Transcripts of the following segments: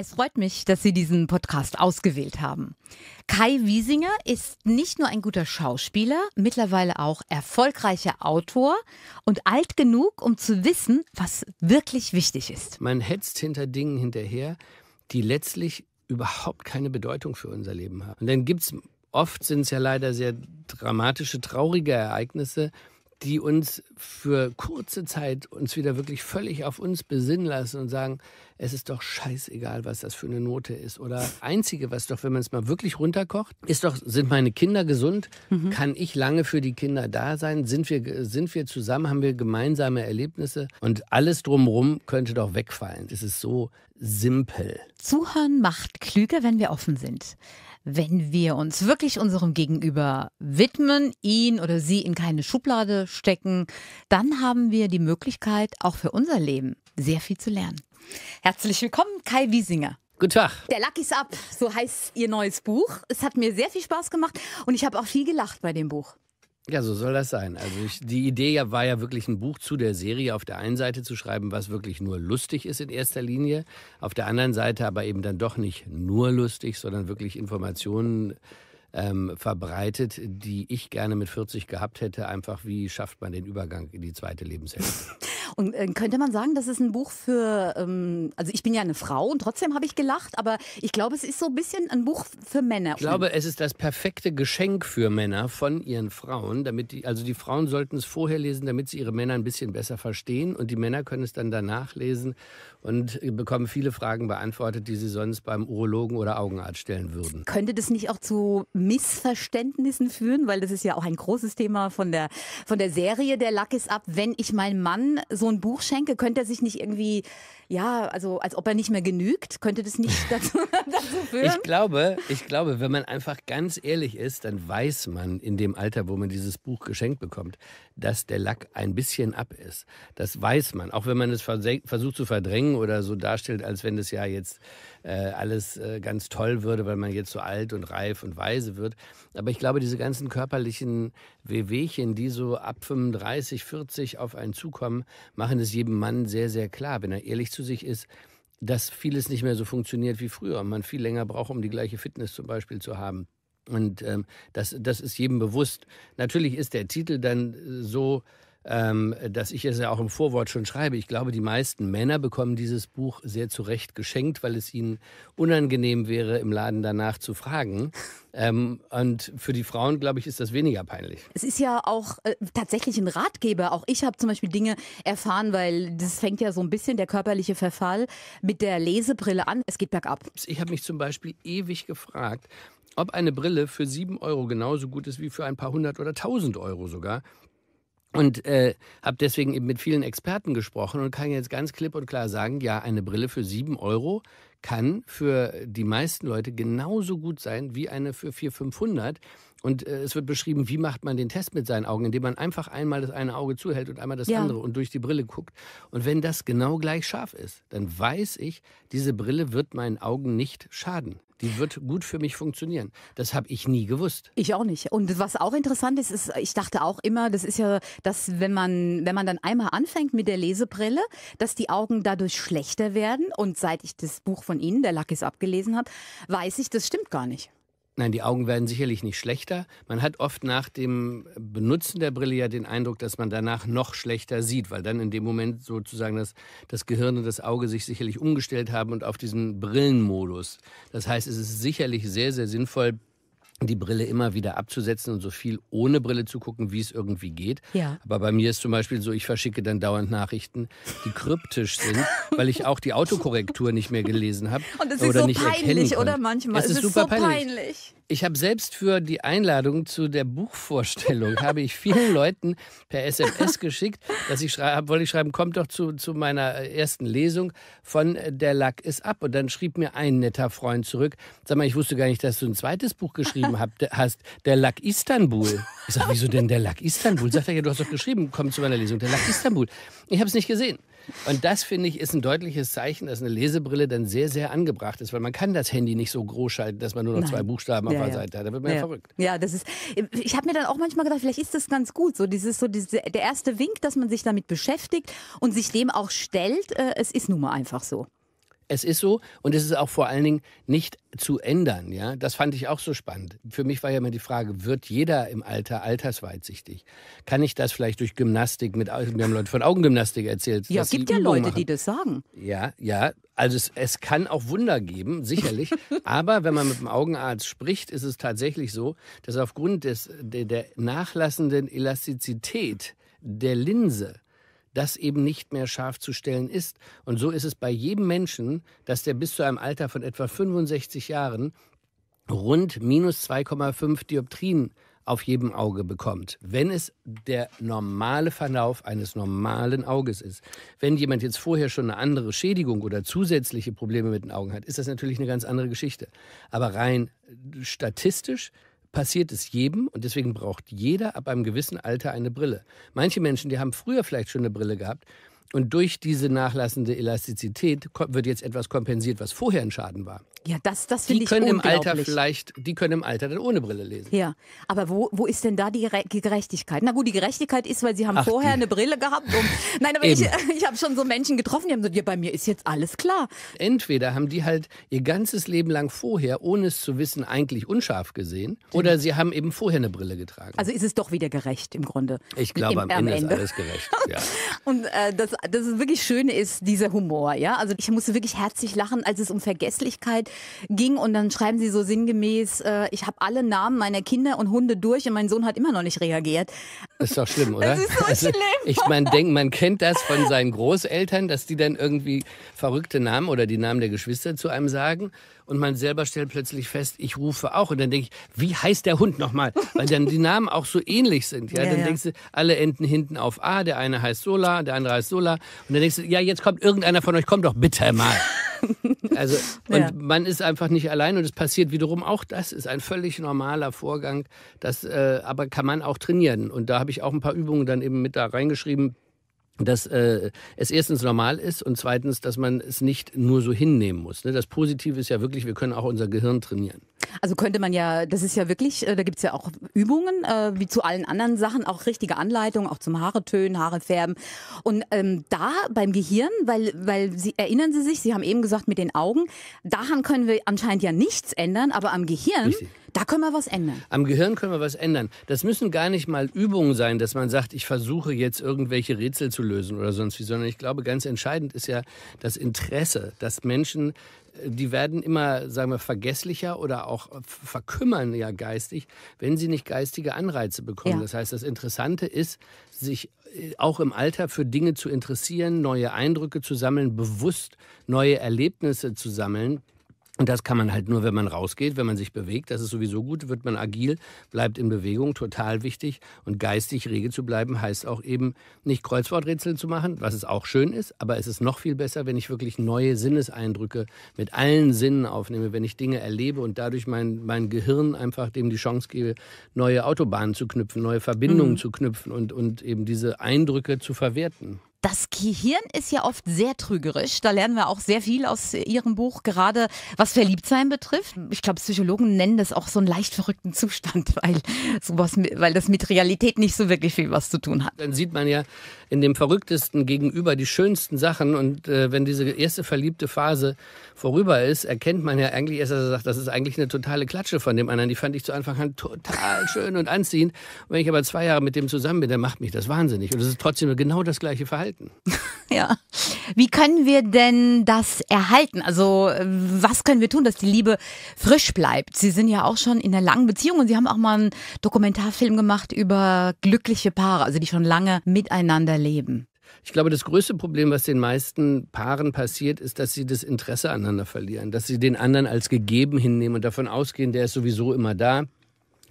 Es freut mich, dass Sie diesen Podcast ausgewählt haben. Kai Wiesinger ist nicht nur ein guter Schauspieler, mittlerweile auch erfolgreicher Autor und alt genug, um zu wissen, was wirklich wichtig ist. Man hetzt hinter Dingen hinterher, die letztlich überhaupt keine Bedeutung für unser Leben haben. Und dann gibt es oft, sind es ja leider sehr dramatische, traurige Ereignisse, die uns für kurze Zeit uns wieder wirklich völlig auf uns besinnen lassen und sagen, es ist doch scheißegal, was das für eine Note ist. Oder einzige, was doch, wenn man es mal wirklich runterkocht, ist doch, sind meine Kinder gesund? Mhm. Kann ich lange für die Kinder da sein? Sind wir, sind wir zusammen? Haben wir gemeinsame Erlebnisse? Und alles drumherum könnte doch wegfallen. Es ist so simpel. Zuhören macht klüger, wenn wir offen sind wenn wir uns wirklich unserem Gegenüber widmen, ihn oder sie in keine Schublade stecken, dann haben wir die Möglichkeit, auch für unser Leben sehr viel zu lernen. Herzlich willkommen, Kai Wiesinger. Guten Tag. Der Lucky's Up, so heißt Ihr neues Buch. Es hat mir sehr viel Spaß gemacht und ich habe auch viel gelacht bei dem Buch. Ja, so soll das sein. Also ich, die Idee ja, war ja wirklich ein Buch zu der Serie auf der einen Seite zu schreiben, was wirklich nur lustig ist in erster Linie, auf der anderen Seite aber eben dann doch nicht nur lustig, sondern wirklich Informationen ähm, verbreitet, die ich gerne mit 40 gehabt hätte, einfach wie schafft man den Übergang in die zweite Lebenshälfte. Und äh, könnte man sagen, das ist ein Buch für, ähm, also ich bin ja eine Frau und trotzdem habe ich gelacht, aber ich glaube, es ist so ein bisschen ein Buch für Männer. Ich glaube, es ist das perfekte Geschenk für Männer von ihren Frauen, damit die, also die Frauen sollten es vorher lesen, damit sie ihre Männer ein bisschen besser verstehen und die Männer können es dann danach lesen und bekommen viele Fragen beantwortet, die sie sonst beim Urologen oder Augenarzt stellen würden. Könnte das nicht auch zu Missverständnissen führen, weil das ist ja auch ein großes Thema von der von der Serie der Lack ist ab, wenn ich meinen Mann so ein Buch schenke, könnte er sich nicht irgendwie, ja, also als ob er nicht mehr genügt, könnte das nicht dazu, dazu führen? Ich glaube, ich glaube, wenn man einfach ganz ehrlich ist, dann weiß man in dem Alter, wo man dieses Buch geschenkt bekommt, dass der Lack ein bisschen ab ist. Das weiß man, auch wenn man es versucht zu verdrängen oder so darstellt, als wenn es ja jetzt äh, alles äh, ganz toll würde, weil man jetzt so alt und reif und weise wird. Aber ich glaube, diese ganzen körperlichen Wehwehchen, die so ab 35, 40 auf einen zukommen, machen es jedem Mann sehr, sehr klar, wenn er ehrlich zu sich ist, dass vieles nicht mehr so funktioniert wie früher und man viel länger braucht, um die gleiche Fitness zum Beispiel zu haben. Und ähm, das, das ist jedem bewusst. Natürlich ist der Titel dann äh, so ähm, dass ich es ja auch im Vorwort schon schreibe. Ich glaube, die meisten Männer bekommen dieses Buch sehr zu Recht geschenkt, weil es ihnen unangenehm wäre, im Laden danach zu fragen. Ähm, und für die Frauen, glaube ich, ist das weniger peinlich. Es ist ja auch äh, tatsächlich ein Ratgeber. Auch ich habe zum Beispiel Dinge erfahren, weil das fängt ja so ein bisschen der körperliche Verfall mit der Lesebrille an. Es geht bergab. Ich habe mich zum Beispiel ewig gefragt, ob eine Brille für sieben Euro genauso gut ist wie für ein paar hundert oder tausend Euro sogar. Und äh, habe deswegen eben mit vielen Experten gesprochen und kann jetzt ganz klipp und klar sagen, ja, eine Brille für 7 Euro kann für die meisten Leute genauso gut sein wie eine für 400, 500. Und äh, es wird beschrieben, wie macht man den Test mit seinen Augen, indem man einfach einmal das eine Auge zuhält und einmal das ja. andere und durch die Brille guckt. Und wenn das genau gleich scharf ist, dann weiß ich, diese Brille wird meinen Augen nicht schaden. Die wird gut für mich funktionieren. Das habe ich nie gewusst. Ich auch nicht. Und was auch interessant ist, ist, ich dachte auch immer, das ist ja, dass wenn man, wenn man dann einmal anfängt mit der Lesebrille, dass die Augen dadurch schlechter werden. Und seit ich das Buch von Ihnen, der Lackis, abgelesen habe, weiß ich, das stimmt gar nicht. Nein, die Augen werden sicherlich nicht schlechter. Man hat oft nach dem Benutzen der Brille ja den Eindruck, dass man danach noch schlechter sieht, weil dann in dem Moment sozusagen das, das Gehirn und das Auge sich sicherlich umgestellt haben und auf diesen Brillenmodus. Das heißt, es ist sicherlich sehr, sehr sinnvoll, die Brille immer wieder abzusetzen und so viel ohne Brille zu gucken, wie es irgendwie geht. Ja. Aber bei mir ist zum Beispiel so, ich verschicke dann dauernd Nachrichten, die kryptisch sind, weil ich auch die Autokorrektur nicht mehr gelesen habe. Und es ist oder so peinlich, oder manchmal? Es, es ist, ist super so peinlich. peinlich. Ich habe selbst für die Einladung zu der Buchvorstellung habe ich vielen Leuten per SMS geschickt, dass ich schreibe, wollte ich schreiben, kommt doch zu, zu meiner äh, ersten Lesung von äh, Der Lack ist ab. Und dann schrieb mir ein netter Freund zurück, sag mal, ich wusste gar nicht, dass du ein zweites Buch geschrieben hab, hast, Der Lack Istanbul. Ich sag, wieso denn Der Lack Istanbul? Sagt er, ja, du hast doch geschrieben, komm zu meiner Lesung, Der Lack Istanbul. Ich habe es nicht gesehen. Und das, finde ich, ist ein deutliches Zeichen, dass eine Lesebrille dann sehr, sehr angebracht ist, weil man kann das Handy nicht so groß schalten, dass man nur noch Nein. zwei Buchstaben ja, auf der ja. Seite hat. Da wird man ja, ja verrückt. Ja, das ist, ich habe mir dann auch manchmal gedacht, vielleicht ist das ganz gut. So dieses, so dieses, der erste Wink, dass man sich damit beschäftigt und sich dem auch stellt. Äh, es ist nun mal einfach so es ist so und es ist auch vor allen Dingen nicht zu ändern. Ja, das fand ich auch so spannend. Für mich war ja immer die Frage: Wird jeder im Alter altersweitsichtig? Kann ich das vielleicht durch Gymnastik mit? Wir haben Leute von Augengymnastik erzählt. Ja, es gibt ja Leute, haben. die das sagen. Ja, ja. Also es, es kann auch Wunder geben, sicherlich. aber wenn man mit dem Augenarzt spricht, ist es tatsächlich so, dass aufgrund des, der, der nachlassenden Elastizität der Linse das eben nicht mehr scharf zu stellen ist. Und so ist es bei jedem Menschen, dass der bis zu einem Alter von etwa 65 Jahren rund minus 2,5 Dioptrien auf jedem Auge bekommt, wenn es der normale Verlauf eines normalen Auges ist. Wenn jemand jetzt vorher schon eine andere Schädigung oder zusätzliche Probleme mit den Augen hat, ist das natürlich eine ganz andere Geschichte. Aber rein statistisch passiert es jedem und deswegen braucht jeder ab einem gewissen Alter eine Brille. Manche Menschen, die haben früher vielleicht schon eine Brille gehabt und durch diese nachlassende Elastizität wird jetzt etwas kompensiert, was vorher ein Schaden war. Ja, das, das finde ich können im Alter vielleicht, Die können im Alter dann ohne Brille lesen. Ja, aber wo, wo ist denn da die Gerechtigkeit? Na gut, die Gerechtigkeit ist, weil sie haben Ach, vorher die. eine Brille gehabt. Um, nein, aber Eben. ich, ich habe schon so Menschen getroffen, die haben gesagt, ja, bei mir ist jetzt alles klar. Entweder haben die halt ihr ganzes Leben lang vorher, ohne es zu wissen, eigentlich unscharf gesehen. Oder mhm. sie haben eben vorher eine Brille getragen. Also ist es doch wieder gerecht im Grunde. Ich glaube, Im, am, Ende, Ende, ist alles gerecht. Ja. Und äh, das, das wirklich Schöne ist dieser Humor. Ja? Also ich musste wirklich herzlich lachen, als es um Vergesslichkeit ging und dann schreiben sie so sinngemäß, äh, ich habe alle Namen meiner Kinder und Hunde durch und mein Sohn hat immer noch nicht reagiert. Ist doch schlimm, oder? Das ist so also, schlimm. Ich meine, denk, man kennt das von seinen Großeltern, dass die dann irgendwie verrückte Namen oder die Namen der Geschwister zu einem sagen und man selber stellt plötzlich fest, ich rufe auch. Und dann denke ich, wie heißt der Hund nochmal? Weil dann die Namen auch so ähnlich sind. Ja, ja dann ja. denkst du, alle enden hinten auf A, der eine heißt Sola, der andere heißt Sola. Und dann denkst du, ja, jetzt kommt irgendeiner von euch, kommt doch bitte mal. Also, und ja. man ist einfach nicht allein und es passiert wiederum auch das, ist ein völlig normaler Vorgang, das äh, aber kann man auch trainieren. Und da habe ich auch ein paar Übungen dann eben mit da reingeschrieben, dass äh, es erstens normal ist und zweitens, dass man es nicht nur so hinnehmen muss. Ne? Das Positive ist ja wirklich, wir können auch unser Gehirn trainieren. Also könnte man ja, das ist ja wirklich, äh, da gibt es ja auch Übungen, äh, wie zu allen anderen Sachen, auch richtige Anleitungen, auch zum Haare tönen, Haare färben. Und ähm, da beim Gehirn, weil, weil Sie erinnern Sie sich, Sie haben eben gesagt mit den Augen, daran können wir anscheinend ja nichts ändern, aber am Gehirn. Richtig. Da können wir was ändern. Am Gehirn können wir was ändern. Das müssen gar nicht mal Übungen sein, dass man sagt, ich versuche jetzt irgendwelche Rätsel zu lösen oder sonst wie, sondern ich glaube, ganz entscheidend ist ja das Interesse, dass Menschen die werden immer, sagen wir, vergesslicher oder auch verkümmern ja geistig, wenn sie nicht geistige Anreize bekommen. Ja. Das heißt, das Interessante ist, sich äh, auch im Alter für Dinge zu interessieren, neue Eindrücke zu sammeln, bewusst neue Erlebnisse zu sammeln. Und das kann man halt nur, wenn man rausgeht, wenn man sich bewegt. Das ist sowieso gut, wird man agil, bleibt in Bewegung, total wichtig. Und geistig rege zu bleiben heißt auch eben nicht Kreuzworträtsel zu machen, was es auch schön ist, aber es ist noch viel besser, wenn ich wirklich neue Sinneseindrücke mit allen Sinnen aufnehme, wenn ich Dinge erlebe und dadurch mein, mein Gehirn einfach dem die Chance gebe, neue Autobahnen zu knüpfen, neue Verbindungen mhm. zu knüpfen und, und eben diese Eindrücke zu verwerten. Das Gehirn ist ja oft sehr trügerisch. Da lernen wir auch sehr viel aus Ihrem Buch, gerade was Verliebtsein betrifft. Ich glaube, Psychologen nennen das auch so einen leicht verrückten Zustand, weil sowas, weil das mit Realität nicht so wirklich viel was zu tun hat. Dann sieht man ja in dem verrücktesten Gegenüber die schönsten Sachen. Und äh, wenn diese erste verliebte Phase vorüber ist, erkennt man ja eigentlich erst, dass er sagt, das ist eigentlich eine totale Klatsche von dem anderen. Die fand ich zu Anfang an total schön und anziehend. Und wenn ich aber zwei Jahre mit dem zusammen bin, dann macht mich das wahnsinnig. Und es ist trotzdem genau das gleiche Verhalten erhalten. ja. Wie können wir denn das erhalten? Also, was können wir tun, dass die Liebe frisch bleibt? Sie sind ja auch schon in einer langen Beziehung und Sie haben auch mal einen Dokumentarfilm gemacht über glückliche Paare, also die schon lange miteinander leben. Ich glaube, das größte Problem, was den meisten Paaren passiert, ist, dass sie das Interesse aneinander verlieren, dass sie den anderen als gegeben hinnehmen und davon ausgehen, der ist sowieso immer da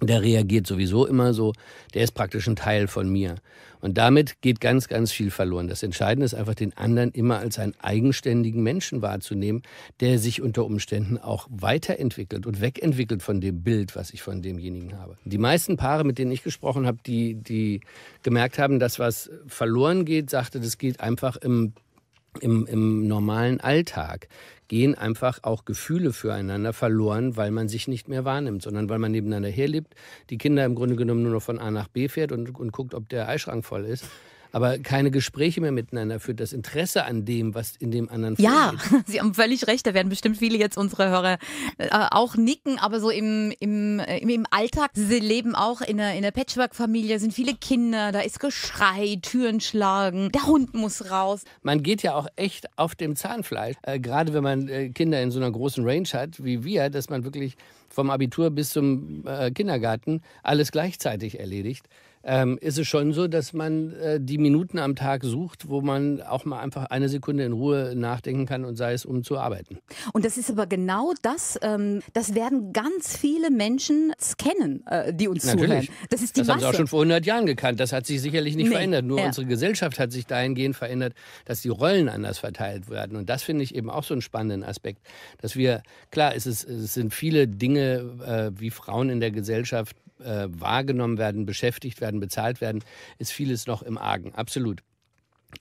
der reagiert sowieso immer so, der ist praktisch ein Teil von mir. Und damit geht ganz, ganz viel verloren. Das Entscheidende ist einfach, den anderen immer als einen eigenständigen Menschen wahrzunehmen, der sich unter Umständen auch weiterentwickelt und wegentwickelt von dem Bild, was ich von demjenigen habe. Die meisten Paare, mit denen ich gesprochen habe, die, die gemerkt haben, dass was verloren geht, sagte, das geht einfach im im, im normalen Alltag gehen einfach auch Gefühle füreinander verloren, weil man sich nicht mehr wahrnimmt, sondern weil man nebeneinander herlebt, die Kinder im Grunde genommen nur noch von A nach B fährt und, und guckt, ob der Eischrank voll ist aber keine Gespräche mehr miteinander führt, das Interesse an dem, was in dem anderen Ja, Sie haben völlig recht, da werden bestimmt viele jetzt unsere Hörer äh, auch nicken, aber so im, äh, im, im Alltag, sie leben auch in einer, in einer Patchwork-Familie, sind viele Kinder, da ist Geschrei, Türen schlagen, der Hund muss raus. Man geht ja auch echt auf dem Zahnfleisch, äh, gerade wenn man äh, Kinder in so einer großen Range hat wie wir, dass man wirklich vom Abitur bis zum äh, Kindergarten alles gleichzeitig erledigt ähm, ist es schon so, dass man äh, die Minuten am Tag sucht, wo man auch mal einfach eine Sekunde in Ruhe nachdenken kann und sei es, um zu arbeiten. Und das ist aber genau das, ähm, das werden ganz viele Menschen kennen, äh, die uns Natürlich. zuhören. Das ist die das Masse. haben sie auch schon vor 100 Jahren gekannt. Das hat sich sicherlich nicht nee. verändert. Nur ja. unsere Gesellschaft hat sich dahingehend verändert, dass die Rollen anders verteilt werden. Und das finde ich eben auch so einen spannenden Aspekt, dass wir, klar, es, ist, es sind viele Dinge äh, wie Frauen in der Gesellschaft äh, wahrgenommen werden, beschäftigt werden, bezahlt werden, ist vieles noch im Argen. Absolut.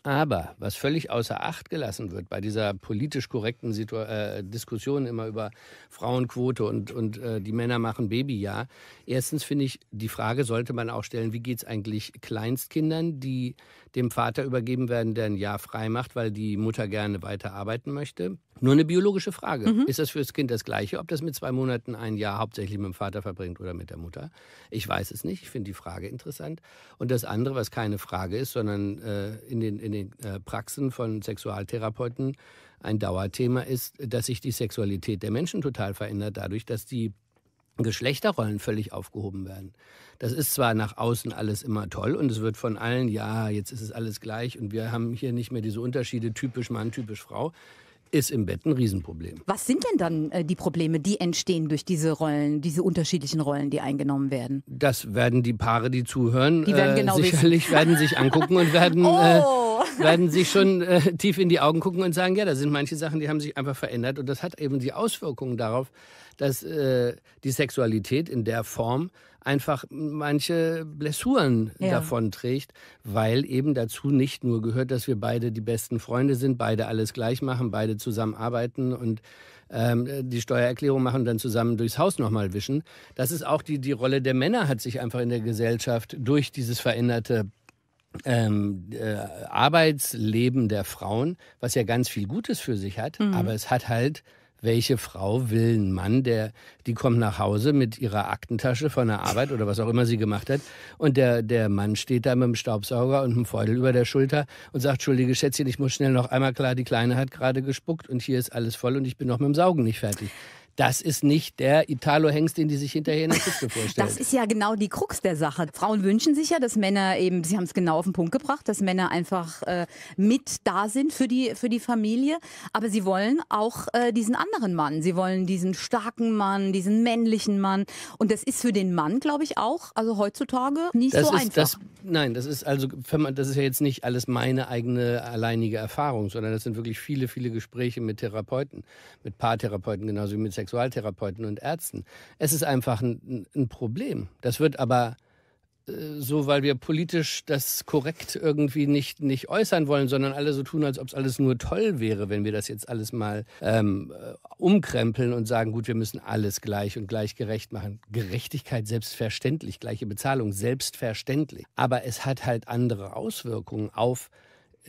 Aber was völlig außer Acht gelassen wird bei dieser politisch korrekten Situ äh, Diskussion immer über Frauenquote und, und äh, die Männer machen Babyjahr. Erstens finde ich, die Frage sollte man auch stellen, wie geht es eigentlich Kleinstkindern, die dem Vater übergeben werden, der ein Jahr frei macht, weil die Mutter gerne weiter arbeiten möchte. Nur eine biologische Frage. Mhm. Ist das für das Kind das Gleiche, ob das mit zwei Monaten ein Jahr hauptsächlich mit dem Vater verbringt oder mit der Mutter? Ich weiß es nicht. Ich finde die Frage interessant. Und das andere, was keine Frage ist, sondern äh, in den, in den äh, Praxen von Sexualtherapeuten ein Dauerthema ist, dass sich die Sexualität der Menschen total verändert, dadurch, dass die Geschlechterrollen völlig aufgehoben werden. Das ist zwar nach außen alles immer toll und es wird von allen, ja, jetzt ist es alles gleich und wir haben hier nicht mehr diese Unterschiede, typisch Mann, typisch Frau, ist im Bett ein Riesenproblem. Was sind denn dann äh, die Probleme, die entstehen durch diese Rollen, diese unterschiedlichen Rollen, die eingenommen werden? Das werden die Paare, die zuhören, die werden äh, genau äh, sicherlich wissen. werden sich angucken und werden... Äh, oh. Äh, werden sich schon äh, tief in die Augen gucken und sagen, ja, da sind manche Sachen, die haben sich einfach verändert und das hat eben die Auswirkungen darauf, dass äh, die Sexualität in der Form einfach manche Blessuren ja. davon weil eben dazu nicht nur gehört, dass wir beide die besten Freunde sind, beide alles gleich machen, beide zusammenarbeiten und ähm, die Steuererklärung machen und dann zusammen durchs Haus nochmal wischen. Das ist auch die, die Rolle der Männer hat sich einfach in der Gesellschaft durch dieses veränderte ähm, äh, Arbeitsleben der Frauen, was ja ganz viel Gutes für sich hat, mhm. aber es hat halt welche Frau will ein Mann, der, die kommt nach Hause mit ihrer Aktentasche von der Arbeit oder was auch immer sie gemacht hat und der, der Mann steht da mit dem Staubsauger und einem Feudel über der Schulter und sagt, Entschuldige Schätzchen, ich muss schnell noch einmal klar, die Kleine hat gerade gespuckt und hier ist alles voll und ich bin noch mit dem Saugen nicht fertig. Das ist nicht der Italo-Hengst, den die sich hinterher in der Küste vorstellen. Das ist ja genau die Krux der Sache. Frauen wünschen sich ja, dass Männer eben, sie haben es genau auf den Punkt gebracht, dass Männer einfach äh, mit da sind für die, für die Familie. Aber sie wollen auch äh, diesen anderen Mann. Sie wollen diesen starken Mann, diesen männlichen Mann. Und das ist für den Mann, glaube ich, auch, also heutzutage nicht das so ist, einfach. Das, nein, das ist also, das ist ja jetzt nicht alles meine eigene alleinige Erfahrung, sondern das sind wirklich viele, viele Gespräche mit Therapeuten, mit Paartherapeuten genauso wie mit Sex Sexualtherapeuten und Ärzten. Es ist einfach ein, ein Problem. Das wird aber äh, so, weil wir politisch das korrekt irgendwie nicht, nicht äußern wollen, sondern alle so tun, als ob es alles nur toll wäre, wenn wir das jetzt alles mal ähm, äh, umkrempeln und sagen, gut, wir müssen alles gleich und gleich gerecht machen. Gerechtigkeit selbstverständlich, gleiche Bezahlung selbstverständlich. Aber es hat halt andere Auswirkungen auf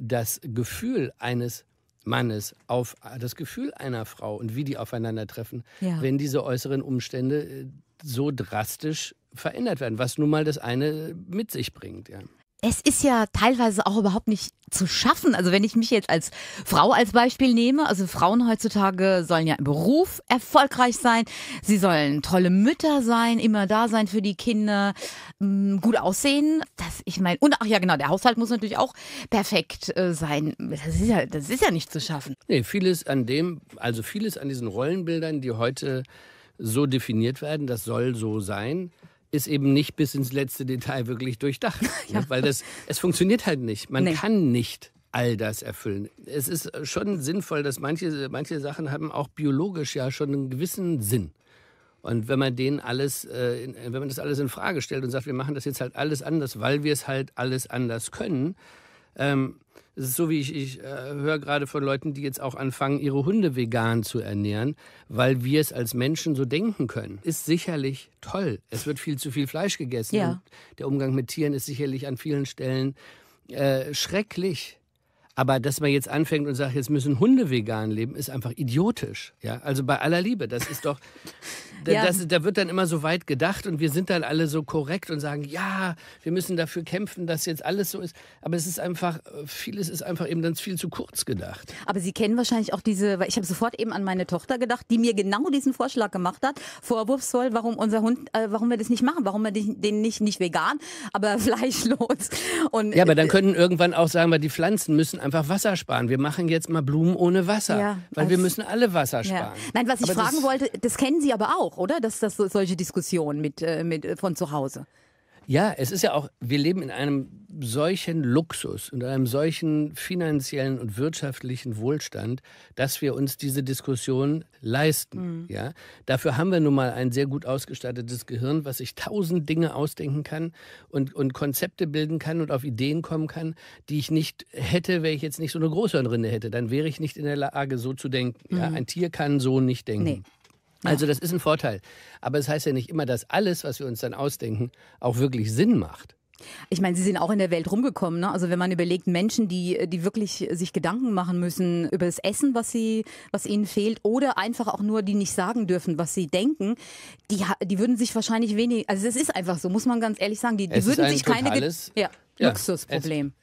das Gefühl eines Mannes auf das Gefühl einer Frau und wie die aufeinandertreffen, ja. wenn diese äußeren Umstände äh, so drastisch verändert werden, was nun mal das eine mit sich bringt. Ja es ist ja teilweise auch überhaupt nicht zu schaffen. Also wenn ich mich jetzt als Frau als Beispiel nehme, also Frauen heutzutage sollen ja im Beruf erfolgreich sein, sie sollen tolle Mütter sein, immer da sein für die Kinder, mm, gut aussehen. Das, ich meine, und ach ja genau, der Haushalt muss natürlich auch perfekt äh, sein. Das ist, ja, das ist ja nicht zu schaffen. Nee, vieles an dem, also vieles an diesen Rollenbildern, die heute so definiert werden, das soll so sein ist eben nicht bis ins letzte Detail wirklich durchdacht. Ne? ja. Weil das, es funktioniert halt nicht. Man nee. kann nicht all das erfüllen. Es ist schon sinnvoll, dass manche, manche Sachen haben auch biologisch ja schon einen gewissen Sinn. Und wenn man den alles, äh, wenn man das alles in Frage stellt und sagt, wir machen das jetzt halt alles anders, weil wir es halt alles anders können, ähm, es ist so, wie ich, ich äh, höre gerade von Leuten, die jetzt auch anfangen, ihre Hunde vegan zu ernähren, weil wir es als Menschen so denken können. Ist sicherlich toll. Es wird viel zu viel Fleisch gegessen. Ja. Der Umgang mit Tieren ist sicherlich an vielen Stellen äh, schrecklich. Aber dass man jetzt anfängt und sagt, jetzt müssen Hunde vegan leben, ist einfach idiotisch. Ja, also bei aller Liebe, das ist doch, ja. Das, da wird dann immer so weit gedacht und wir sind dann alle so korrekt und sagen, ja, wir müssen dafür kämpfen, dass jetzt alles so ist. Aber es ist einfach, vieles ist einfach eben dann viel zu kurz gedacht. Aber Sie kennen wahrscheinlich auch diese, weil ich habe sofort eben an meine Tochter gedacht, die mir genau diesen Vorschlag gemacht hat, vorwurfsvoll, warum unser Hund, äh, warum wir das nicht machen, warum wir den nicht, nicht vegan, aber fleischlos. Und, ja, aber dann äh, können irgendwann auch sagen wir, die Pflanzen müssen einfach Wasser sparen. Wir machen jetzt mal Blumen ohne Wasser, ja, weil wir müssen alle Wasser sparen. Ja. Nein, was ich aber fragen das, wollte, das kennen Sie aber auch auch, oder? Dass das solche Diskussionen mit, äh, mit äh, von zu Hause. Ja, es ist ja auch, wir leben in einem solchen Luxus und einem solchen finanziellen und wirtschaftlichen Wohlstand, dass wir uns diese Diskussion leisten. Mhm. Ja, dafür haben wir nun mal ein sehr gut ausgestattetes Gehirn, was sich tausend Dinge ausdenken kann und, und Konzepte bilden kann und auf Ideen kommen kann, die ich nicht hätte, wenn ich jetzt nicht so eine Großhirnrinde hätte. Dann wäre ich nicht in der Lage, so zu denken. Mhm. Ja, ein Tier kann so nicht denken. Nee. Also das ist ein Vorteil. Aber es das heißt ja nicht immer, dass alles, was wir uns dann ausdenken, auch wirklich Sinn macht. Ich meine, Sie sind auch in der Welt rumgekommen. Ne? Also wenn man überlegt, Menschen, die, die wirklich sich Gedanken machen müssen über das Essen, was, sie, was ihnen fehlt, oder einfach auch nur, die nicht sagen dürfen, was sie denken, die, die würden sich wahrscheinlich wenig, also es ist einfach so, muss man ganz ehrlich sagen, die, die würden sich keine... Totales, ja, ja, Luxusproblem.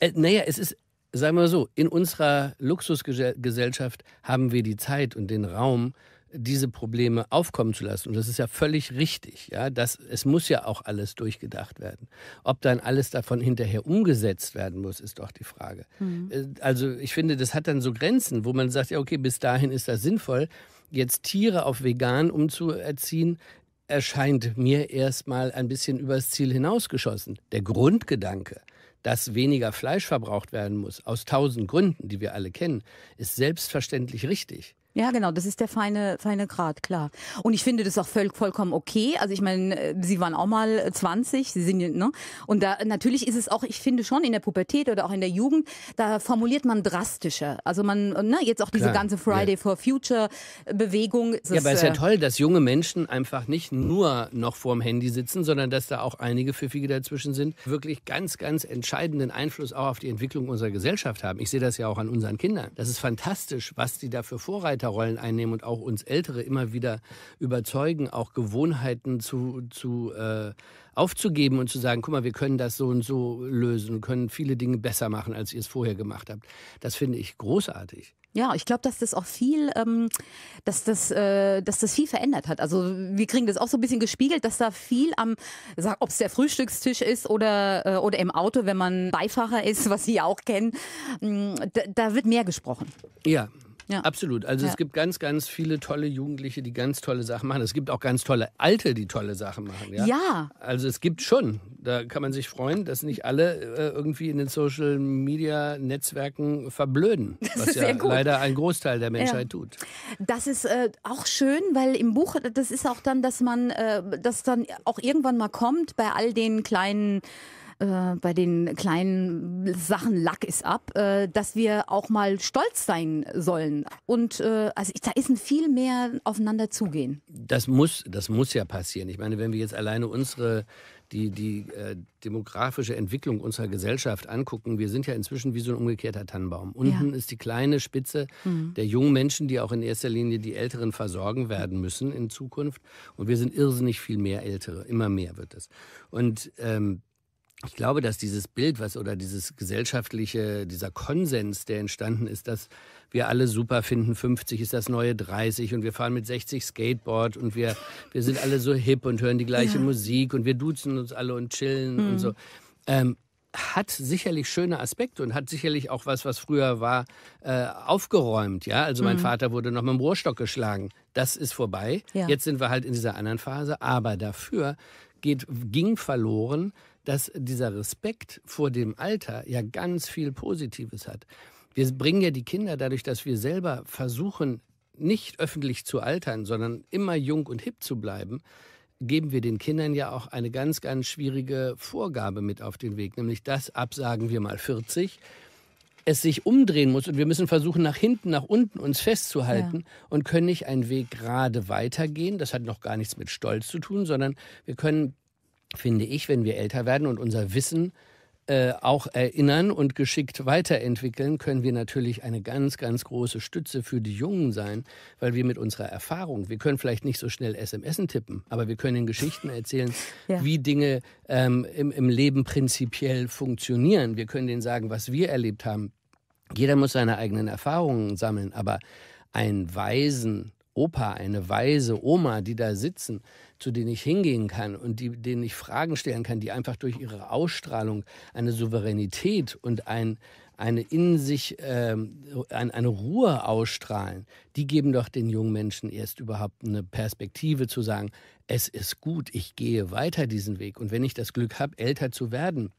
äh, naja, es ist, sagen wir mal so, in unserer Luxusgesellschaft haben wir die Zeit und den Raum, diese Probleme aufkommen zu lassen. Und das ist ja völlig richtig. Ja, das, es muss ja auch alles durchgedacht werden. Ob dann alles davon hinterher umgesetzt werden muss, ist doch die Frage. Mhm. Äh, also ich finde, das hat dann so Grenzen, wo man sagt, ja, okay, bis dahin ist das sinnvoll. Jetzt Tiere auf vegan umzuerziehen, erscheint mir erstmal ein bisschen übers Ziel hinausgeschossen. Der Grundgedanke, dass weniger Fleisch verbraucht werden muss, aus tausend Gründen, die wir alle kennen, ist selbstverständlich richtig. Ja, genau, das ist der feine, feine Grad, klar. Und ich finde das auch voll, vollkommen okay. Also ich meine, äh, sie waren auch mal 20, äh, sie sind, ne? Und da natürlich ist es auch, ich finde schon in der Pubertät oder auch in der Jugend, da formuliert man drastischer. Also man, äh, ne, jetzt auch diese klar. ganze Friday ja. for Future Bewegung. Das ja, aber es ist ja toll, dass junge Menschen einfach nicht nur noch vorm Handy sitzen, sondern dass da auch einige Pfiffige dazwischen sind, wirklich ganz, ganz entscheidenden Einfluss auch auf die Entwicklung unserer Gesellschaft haben. Ich sehe das ja auch an unseren Kindern. Das ist fantastisch, was die da für Vorreiter Geschlechterrollen einnehmen und auch uns Ältere immer wieder überzeugen, auch Gewohnheiten zu, zu äh, aufzugeben und zu sagen, guck mal, wir können das so und so lösen, können viele Dinge besser machen, als ihr es vorher gemacht habt. Das finde ich großartig. Ja, ich glaube, dass das auch viel, ähm, dass, das, äh, dass das viel verändert hat. Also wir kriegen das auch so ein bisschen gespiegelt, dass da viel am, ob es der Frühstückstisch ist oder, äh, oder im Auto, wenn man Beifahrer ist, was Sie ja auch kennen, mm, da, da wird mehr gesprochen. Ja, ja. Absolut. Also ja. es gibt ganz, ganz viele tolle Jugendliche, die ganz tolle Sachen machen. Es gibt auch ganz tolle Alte, die tolle Sachen machen. Ja. ja. Also es gibt schon. Da kann man sich freuen, dass nicht alle äh, irgendwie in den Social Media Netzwerken verblöden. Das was ja leider ein Großteil der Menschheit tut. Das ist äh, auch schön, weil im Buch, das ist auch dann, dass man, äh, dass dann auch irgendwann mal kommt bei all den kleinen äh, bei den kleinen Sachen Lack ist ab, äh, dass wir auch mal stolz sein sollen. Und äh, also da ist ein viel mehr aufeinander zugehen. Das muss, das muss ja passieren. Ich meine, wenn wir jetzt alleine unsere die, die äh, demografische Entwicklung unserer Gesellschaft angucken, wir sind ja inzwischen wie so ein umgekehrter Tannenbaum. Unten ja. ist die kleine Spitze mhm. der jungen Menschen, die auch in erster Linie die Älteren versorgen werden müssen in Zukunft. Und wir sind irrsinnig viel mehr Ältere. Immer mehr wird es. Und ähm, ich glaube, dass dieses Bild, was oder dieses gesellschaftliche, dieser Konsens, der entstanden ist, dass wir alle super finden, 50 ist das neue 30 und wir fahren mit 60 Skateboard und wir, wir sind alle so hip und hören die gleiche ja. Musik und wir duzen uns alle und chillen mhm. und hm. so. Ähm, hat sicherlich schöne Aspekte und hat sicherlich auch was, was früher war, äh, aufgeräumt. Ja, also mein mhm. Vater wurde noch mit dem Rohrstock geschlagen. Das ist vorbei. Ja. Jetzt sind wir halt in dieser anderen Phase. Aber dafür geht, ging verloren, dass dieser Respekt vor dem Alter ja ganz viel Positives hat. Wir bringen ja die Kinder dadurch, dass wir selber versuchen, nicht öffentlich zu altern, sondern immer jung und hip zu bleiben, geben wir den Kindern ja auch eine ganz, ganz schwierige Vorgabe mit auf den Weg, nämlich das absagen wir mal 40 es sich umdrehen muss und wir müssen versuchen, nach hinten, nach unten uns festzuhalten ja. und können nicht einen Weg gerade weitergehen. Das hat noch gar nichts mit Stolz zu tun, sondern wir können finde ich, wenn wir älter werden und unser Wissen äh, auch erinnern und geschickt weiterentwickeln, können wir natürlich eine ganz, ganz große Stütze für die Jungen sein, weil wir mit unserer Erfahrung, wir können vielleicht nicht so schnell SMS tippen, aber wir können Geschichten erzählen, ja. wie Dinge ähm, im, im Leben prinzipiell funktionieren. Wir können denen sagen, was wir erlebt haben. Jeder muss seine eigenen Erfahrungen sammeln, aber einen weisen, Opa, eine weise Oma, die da sitzen, zu denen ich hingehen kann und die, denen ich Fragen stellen kann, die einfach durch ihre Ausstrahlung eine Souveränität und ein, eine in sich ähm, eine Ruhe ausstrahlen, die geben doch den jungen Menschen erst überhaupt eine Perspektive zu sagen, es ist gut, ich gehe weiter diesen Weg. Und wenn ich das Glück habe, älter zu werden,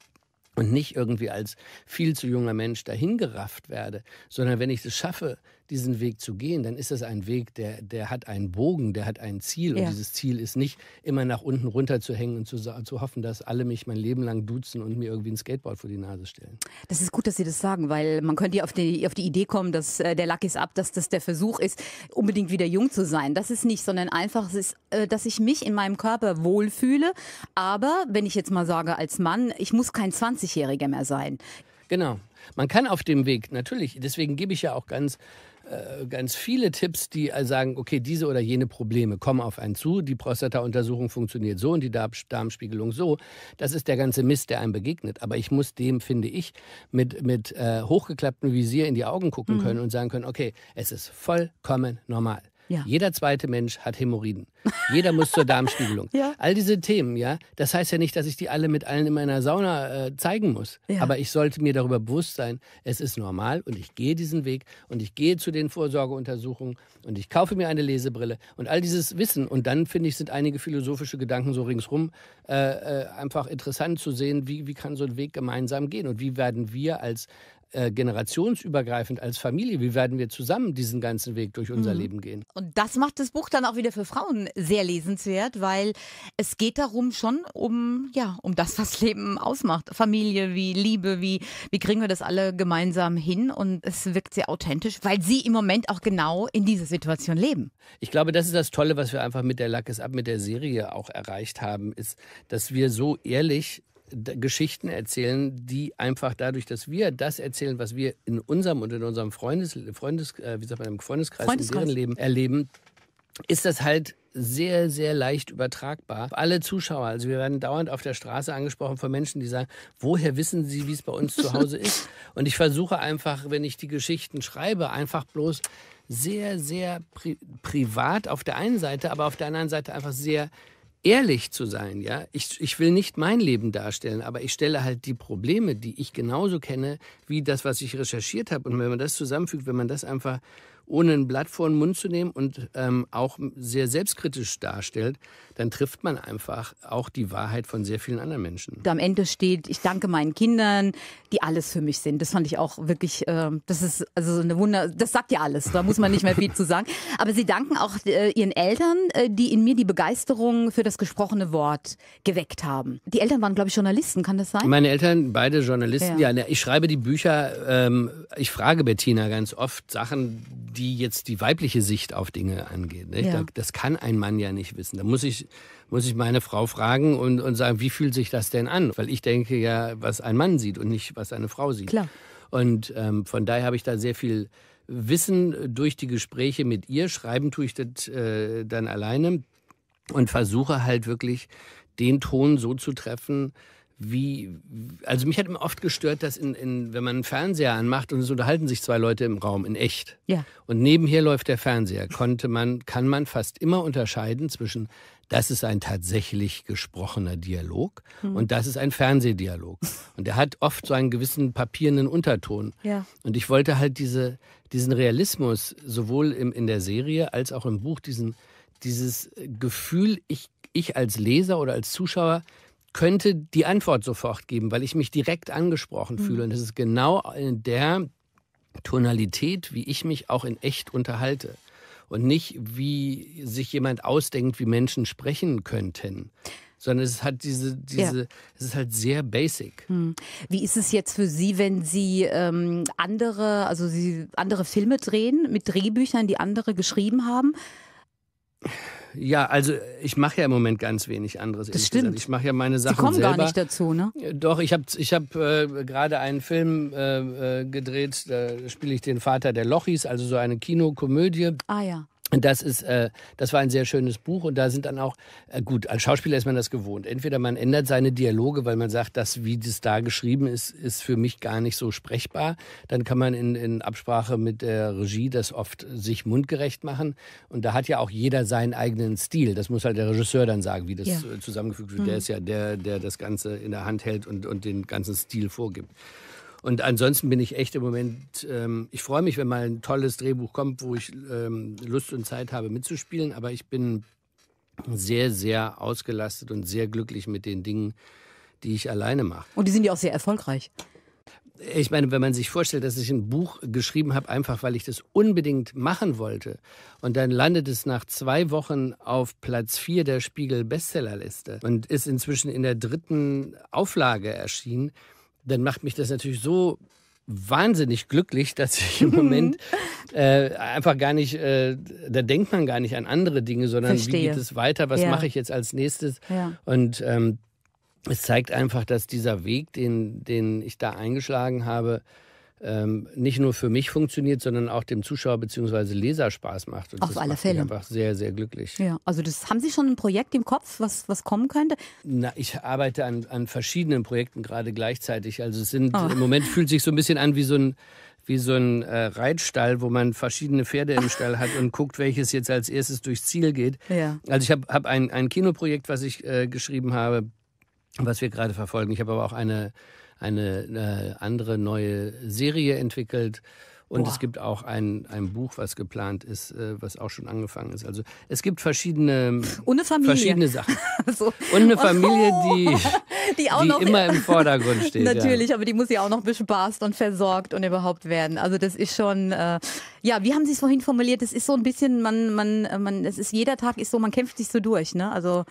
und nicht irgendwie als viel zu junger Mensch dahingerafft werde, sondern wenn ich es schaffe, diesen Weg zu gehen, dann ist das ein Weg, der, der hat einen Bogen, der hat ein Ziel. Ja. Und dieses Ziel ist nicht, immer nach unten runter zu hängen und zu, zu hoffen, dass alle mich mein Leben lang duzen und mir irgendwie ein Skateboard vor die Nase stellen. Das ist gut, dass Sie das sagen, weil man könnte ja auf die, auf die Idee kommen, dass äh, der Luck ist ab, dass das der Versuch ist, unbedingt wieder jung zu sein. Das ist nicht, sondern einfach, ist, äh, dass ich mich in meinem Körper wohlfühle. Aber wenn ich jetzt mal sage, als Mann, ich muss kein 20-Jähriger mehr sein. Genau. Man kann auf dem Weg natürlich, deswegen gebe ich ja auch ganz äh, ganz viele Tipps, die äh, sagen, okay, diese oder jene Probleme kommen auf einen zu, die Prostata-Untersuchung funktioniert so und die Darmspiegelung so. Das ist der ganze Mist, der einem begegnet. Aber ich muss dem, finde ich, mit, mit äh, hochgeklapptem Visier in die Augen gucken mhm. können und sagen können, okay, es ist vollkommen normal. Ja. Jeder zweite Mensch hat Hämorrhoiden. Jeder muss zur Darmspiegelung. ja. All diese Themen, ja. Das heißt ja nicht, dass ich die alle mit allen in meiner Sauna äh, zeigen muss. Ja. Aber ich sollte mir darüber bewusst sein, es ist normal und ich gehe diesen Weg und ich gehe zu den Vorsorgeuntersuchungen und ich kaufe mir eine Lesebrille und all dieses Wissen. Und dann finde ich, sind einige philosophische Gedanken so ringsrum äh, äh, einfach interessant zu sehen, wie, wie kann so ein Weg gemeinsam gehen und wie werden wir als äh, generationsübergreifend als Familie, wie werden wir zusammen diesen ganzen Weg durch unser mhm. Leben gehen? Und das macht das Buch dann auch wieder für Frauen sehr lesenswert, weil es geht darum schon um ja, um das, was Leben ausmacht. Familie, wie Liebe, wie wie kriegen wir das alle gemeinsam hin und es wirkt sehr authentisch, weil sie im Moment auch genau in dieser Situation leben. Ich glaube, das ist das Tolle, was wir einfach mit der Lack ist ab mit der Serie auch erreicht haben, ist, dass wir so ehrlich Geschichten erzählen, die einfach dadurch, dass wir das erzählen, was wir in unserem und in unserem Freundes, Freundes, äh, wie sagt man, im Freundeskreis, Freundeskreis. in Leben erleben, ist das halt sehr, sehr leicht übertragbar. Alle Zuschauer, also wir werden dauernd auf der Straße angesprochen von Menschen, die sagen, woher wissen Sie, wie es bei uns zu Hause ist? Und ich versuche einfach, wenn ich die Geschichten schreibe, einfach bloß sehr, sehr pri privat auf der einen Seite, aber auf der anderen Seite einfach sehr ehrlich zu sein, ja. Ich, ich will nicht mein Leben darstellen, aber ich stelle halt die Probleme, die ich genauso kenne, wie das, was ich recherchiert habe. Und wenn man das zusammenfügt, wenn man das einfach ohne ein Blatt vor den Mund zu nehmen und ähm, auch sehr selbstkritisch darstellt, dann trifft man einfach auch die Wahrheit von sehr vielen anderen Menschen. Am Ende steht, ich danke meinen Kindern, die alles für mich sind. Das fand ich auch wirklich, äh, das ist also eine Wunder, das sagt ja alles, da muss man nicht mehr viel zu sagen. Aber sie danken auch äh, ihren Eltern, äh, die in mir die Begeisterung für das gesprochene Wort geweckt haben. Die Eltern waren, glaube ich, Journalisten, kann das sein? Meine Eltern, beide Journalisten, ja. ja ne, ich schreibe die Bücher, ähm, ich frage Bettina ganz oft Sachen, die jetzt die weibliche Sicht auf Dinge angeht. Ja. Das kann ein Mann ja nicht wissen. Da muss ich, muss ich meine Frau fragen und, und sagen, wie fühlt sich das denn an? Weil ich denke ja, was ein Mann sieht und nicht, was eine Frau sieht. Klar. Und ähm, von daher habe ich da sehr viel Wissen äh, durch die Gespräche mit ihr. Schreiben tue ich das äh, dann alleine und versuche halt wirklich den Ton so zu treffen, wie, also mich hat immer oft gestört, dass in, in, wenn man einen Fernseher anmacht und es unterhalten sich zwei Leute im Raum in echt. Ja. Und nebenher läuft der Fernseher, konnte man, kann man fast immer unterscheiden zwischen das ist ein tatsächlich gesprochener Dialog mhm. und das ist ein Fernsehdialog. Und der hat oft so einen gewissen papierenden Unterton. Ja. Und ich wollte halt diese, diesen Realismus sowohl im, in der Serie als auch im Buch, diesen, dieses Gefühl, ich, ich als Leser oder als Zuschauer, könnte die Antwort sofort geben, weil ich mich direkt angesprochen mhm. fühle. Und das ist genau in der Tonalität, wie ich mich auch in echt unterhalte und nicht, wie sich jemand ausdenkt, wie Menschen sprechen könnten. Sondern es hat diese, diese, ja. es ist halt sehr basic. Hm. Wie ist es jetzt für Sie, wenn Sie ähm, andere, also Sie andere Filme drehen mit Drehbüchern, die andere geschrieben haben? Ja, also ich mache ja im Moment ganz wenig anderes. Das stimmt. Gesagt. Ich mache ja meine Sachen Sie kommen selber. gar nicht dazu, ne? Doch, ich habe ich hab, äh, gerade einen Film äh, äh, gedreht, da spiele ich den Vater der Lochis, also so eine Kinokomödie. Ah ja. Das ist, äh, das war ein sehr schönes Buch und da sind dann auch, äh, gut, als Schauspieler ist man das gewohnt. Entweder man ändert seine Dialoge, weil man sagt, das, wie das da geschrieben ist, ist für mich gar nicht so sprechbar. Dann kann man in, in Absprache mit der Regie das oft sich mundgerecht machen. Und da hat ja auch jeder seinen eigenen Stil. Das muss halt der Regisseur dann sagen, wie das ja. zusammengefügt wird. Mhm. Der ist ja der, der das Ganze in der Hand hält und, und den ganzen Stil vorgibt. Und ansonsten bin ich echt im Moment, ähm, ich freue mich, wenn mal ein tolles Drehbuch kommt, wo ich ähm, Lust und Zeit habe mitzuspielen, aber ich bin sehr, sehr ausgelastet und sehr glücklich mit den Dingen, die ich alleine mache. Und die sind ja auch sehr erfolgreich. Ich meine, wenn man sich vorstellt, dass ich ein Buch geschrieben habe, einfach weil ich das unbedingt machen wollte, und dann landet es nach zwei Wochen auf Platz vier der Spiegel Bestsellerliste und ist inzwischen in der dritten Auflage erschienen, dann macht mich das natürlich so wahnsinnig glücklich, dass ich im Moment äh, einfach gar nicht, äh, da denkt man gar nicht an andere Dinge, sondern Verstehe. wie geht es weiter, was ja. mache ich jetzt als nächstes? Ja. Und ähm, es zeigt einfach, dass dieser Weg, den, den ich da eingeschlagen habe, ähm, nicht nur für mich funktioniert, sondern auch dem Zuschauer bzw. Leser Spaß macht. Und Auf das alle macht Fälle. Mich einfach sehr, sehr glücklich. Ja, also das haben Sie schon ein Projekt im Kopf, was, was kommen könnte? Na, ich arbeite an, an verschiedenen Projekten gerade gleichzeitig. Also es sind oh. im Moment fühlt sich so ein bisschen an wie so ein wie so ein äh, Reitstall, wo man verschiedene Pferde im Stall hat und guckt, welches jetzt als erstes durchs Ziel geht. Ja. Also ich habe hab ein, ein Kinoprojekt, was ich äh, geschrieben habe, was wir gerade verfolgen. Ich habe aber auch eine eine äh, andere neue Serie entwickelt. Und Boah. es gibt auch ein, ein Buch, was geplant ist, äh, was auch schon angefangen ist. Also es gibt verschiedene, und verschiedene Sachen. so. Und eine Familie, oh. die, die, auch die noch, immer im Vordergrund steht. Natürlich, ja. aber die muss ja auch noch bespaßt und versorgt und überhaupt werden. Also das ist schon, äh, ja, wie haben Sie es vorhin formuliert? Das ist so ein bisschen, man, man, äh, man, es ist jeder Tag ist so, man kämpft sich so durch, ne? Also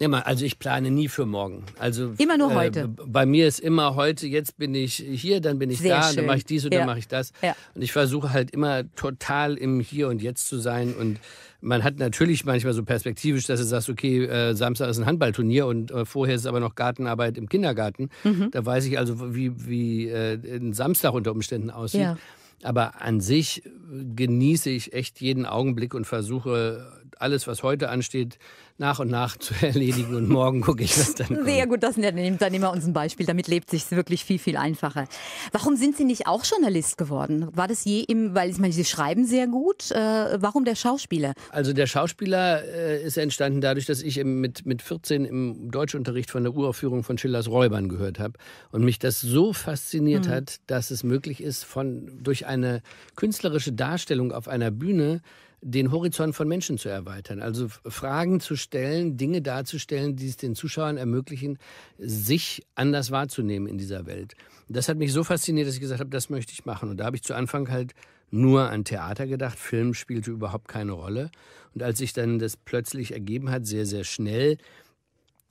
Immer, also ich plane nie für morgen. Also immer nur äh, heute. Äh, bei mir ist immer heute. Jetzt bin ich hier, dann bin ich Sehr da, schön. dann mache ich dies und ja. dann mache ich das. Ja. Und ich versuche halt immer total im Hier und Jetzt zu sein und man hat natürlich manchmal so perspektivisch, dass du sagst, okay, äh, Samstag ist ein Handballturnier und äh, vorher ist aber noch Gartenarbeit im Kindergarten. Mhm. Da weiß ich also, wie, wie äh, ein Samstag unter Umständen aussieht. Ja. Aber an sich äh, genieße ich echt jeden Augenblick und versuche alles, was heute ansteht, nach und nach zu erledigen und morgen gucke ich, was dann kommt. Sehr gut, das nimmt dann immer uns ein Beispiel. Damit lebt sich wirklich viel, viel einfacher. Warum sind Sie nicht auch Journalist geworden? War das je im, weil ich meine, Sie schreiben sehr gut. Äh, warum der Schauspieler? Also der Schauspieler äh, ist entstanden dadurch, dass ich mit, mit 14 im Deutschunterricht von der Uraufführung von Schillers Räubern gehört habe und mich das so fasziniert mhm. hat, dass es möglich ist, von, durch eine künstlerische Darstellung auf einer Bühne den Horizont von Menschen zu erweitern. Also Fragen zu stellen, Dinge darzustellen, die es den Zuschauern ermöglichen, sich anders wahrzunehmen in dieser Welt. Das hat mich so fasziniert, dass ich gesagt habe, das möchte ich machen. Und da habe ich zu Anfang halt nur an Theater gedacht. Film spielte überhaupt keine Rolle. Und als sich dann das plötzlich ergeben hat, sehr, sehr schnell,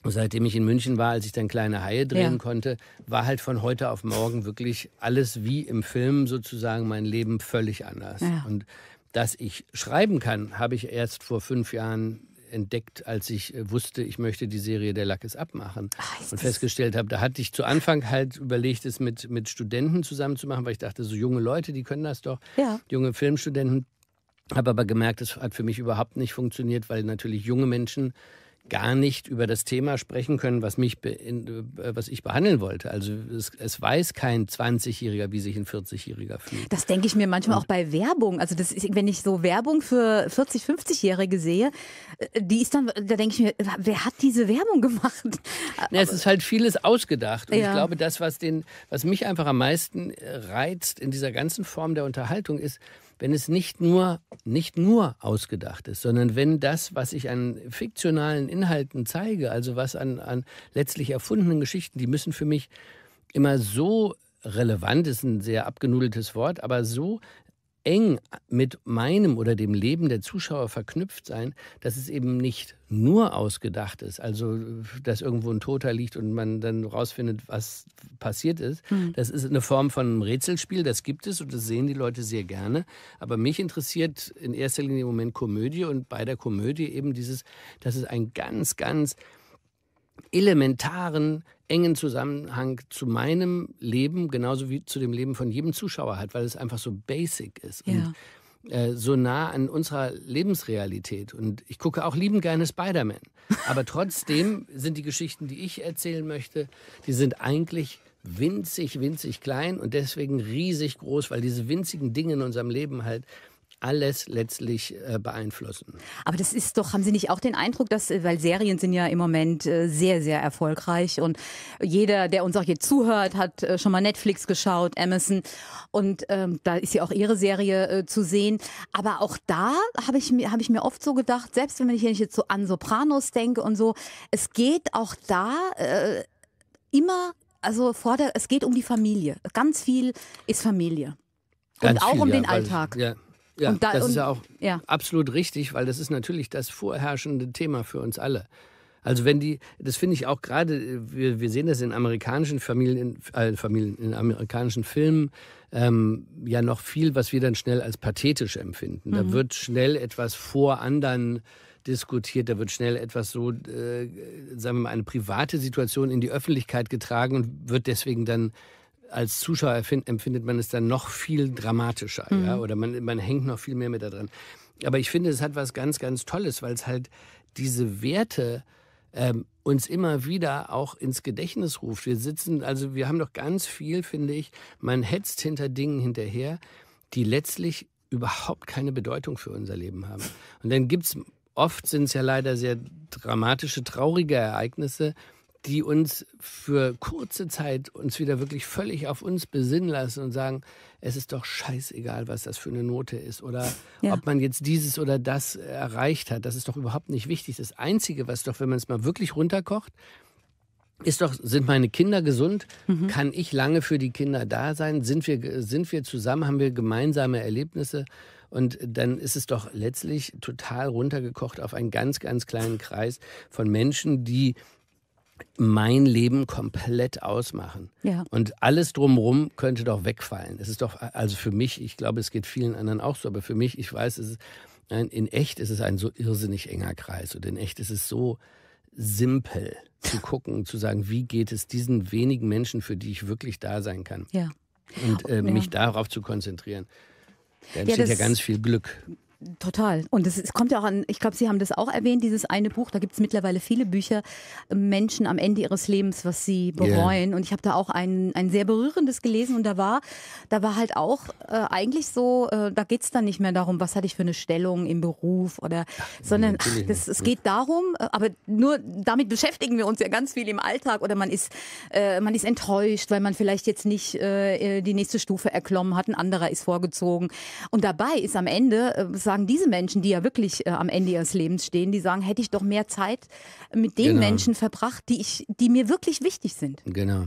seitdem ich in München war, als ich dann kleine Haie drehen ja. konnte, war halt von heute auf morgen wirklich alles wie im Film sozusagen mein Leben völlig anders. Ja. Und dass ich schreiben kann, habe ich erst vor fünf Jahren entdeckt, als ich äh, wusste, ich möchte die Serie Der Lack ist abmachen Ach, und festgestellt habe, da hatte ich zu Anfang halt überlegt, es mit, mit Studenten zusammen zu machen, weil ich dachte, so junge Leute, die können das doch, ja. junge Filmstudenten. Habe aber gemerkt, es hat für mich überhaupt nicht funktioniert, weil natürlich junge Menschen gar nicht über das Thema sprechen können, was, mich, äh, was ich behandeln wollte. Also es, es weiß kein 20-Jähriger, wie sich ein 40-Jähriger fühlt. Das denke ich mir manchmal Und auch bei Werbung. Also das ist, wenn ich so Werbung für 40-, 50-Jährige sehe, äh, die ist dann, da denke ich mir, wer hat diese Werbung gemacht? Ja, es ist halt vieles ausgedacht. Und ja. ich glaube, das, was, den, was mich einfach am meisten äh, reizt in dieser ganzen Form der Unterhaltung ist, wenn es nicht nur, nicht nur ausgedacht ist, sondern wenn das, was ich an fiktionalen Inhalten zeige, also was an, an letztlich erfundenen Geschichten, die müssen für mich immer so relevant, ist ein sehr abgenudeltes Wort, aber so eng mit meinem oder dem Leben der Zuschauer verknüpft sein, dass es eben nicht nur ausgedacht ist, also dass irgendwo ein Toter liegt und man dann rausfindet, was passiert ist. Mhm. Das ist eine Form von Rätselspiel, das gibt es und das sehen die Leute sehr gerne. Aber mich interessiert in erster Linie im Moment Komödie und bei der Komödie eben dieses, dass es ein ganz, ganz elementaren engen Zusammenhang zu meinem Leben, genauso wie zu dem Leben von jedem Zuschauer hat, weil es einfach so basic ist ja. und äh, so nah an unserer Lebensrealität. Und ich gucke auch liebend gerne Spider-Man. Aber trotzdem sind die Geschichten, die ich erzählen möchte, die sind eigentlich winzig, winzig klein und deswegen riesig groß, weil diese winzigen Dinge in unserem Leben halt alles letztlich äh, beeinflussen. Aber das ist doch, haben Sie nicht auch den Eindruck, dass, äh, weil Serien sind ja im Moment äh, sehr, sehr erfolgreich und jeder, der uns auch hier zuhört, hat äh, schon mal Netflix geschaut, Amazon und ähm, da ist ja auch Ihre Serie äh, zu sehen. Aber auch da habe ich, mir hab ich mir oft so gedacht, selbst wenn ich jetzt so an Sopranos denke und so, es geht auch da äh, immer, also vor der, es geht um die Familie. Ganz viel ist Familie. Ganz und auch viel, um ja, den Alltag. ja. Ja, da, das und, ist ja auch ja. absolut richtig, weil das ist natürlich das vorherrschende Thema für uns alle. Also wenn die, das finde ich auch gerade, wir, wir, sehen das in amerikanischen Familien, äh, Familien in amerikanischen Filmen ähm, ja noch viel, was wir dann schnell als pathetisch empfinden. Mhm. Da wird schnell etwas vor anderen diskutiert, da wird schnell etwas so, äh, sagen wir mal, eine private Situation in die Öffentlichkeit getragen und wird deswegen dann als Zuschauer empfindet man es dann noch viel dramatischer, mhm. ja, oder man, man hängt noch viel mehr mit da dran. Aber ich finde, es hat was ganz, ganz Tolles, weil es halt diese Werte ähm, uns immer wieder auch ins Gedächtnis ruft. Wir sitzen, also wir haben doch ganz viel, finde ich, man hetzt hinter Dingen hinterher, die letztlich überhaupt keine Bedeutung für unser Leben haben. Und dann gibt es, oft sind es ja leider sehr dramatische, traurige Ereignisse, die uns für kurze Zeit uns wieder wirklich völlig auf uns besinnen lassen und sagen, es ist doch scheißegal, was das für eine Note ist oder ja. ob man jetzt dieses oder das erreicht hat. Das ist doch überhaupt nicht wichtig. Das Einzige, was doch, wenn man es mal wirklich runterkocht, ist doch, sind meine Kinder gesund? Mhm. Kann ich lange für die Kinder da sein? Sind wir, sind wir zusammen? Haben wir gemeinsame Erlebnisse? Und dann ist es doch letztlich total runtergekocht auf einen ganz, ganz kleinen Kreis von Menschen, die mein Leben komplett ausmachen. Ja. Und alles drumherum könnte doch wegfallen. Es ist doch, also für mich, ich glaube, es geht vielen anderen auch so, aber für mich, ich weiß, es ist, nein, in echt ist es ein so irrsinnig enger Kreis und in echt ist es so simpel zu gucken, zu sagen, wie geht es diesen wenigen Menschen, für die ich wirklich da sein kann. Ja. Und äh, ja. mich darauf zu konzentrieren. Da entsteht ja, ja ganz viel Glück. Total. Und es, kommt ja auch an, ich glaube, Sie haben das auch erwähnt, dieses eine Buch, da gibt es mittlerweile viele Bücher, ähm, Menschen am Ende ihres Lebens, was sie bereuen. Yeah. Und ich habe da auch ein, ein sehr berührendes gelesen und da war, da war halt auch äh, eigentlich so, äh, da geht es dann nicht mehr darum, was hatte ich für eine Stellung im Beruf oder, ach, sondern ach, das, es geht darum, äh, aber nur damit beschäftigen wir uns ja ganz viel im Alltag oder man ist, äh, man ist enttäuscht, weil man vielleicht jetzt nicht äh, äh, die nächste Stufe erklommen hat, ein anderer ist vorgezogen. Und dabei ist am Ende, sagen diese Menschen, die ja wirklich äh, am Ende ihres Lebens stehen, die sagen, hätte ich doch mehr Zeit mit den genau. Menschen verbracht, die ich, die mir wirklich wichtig sind. Genau.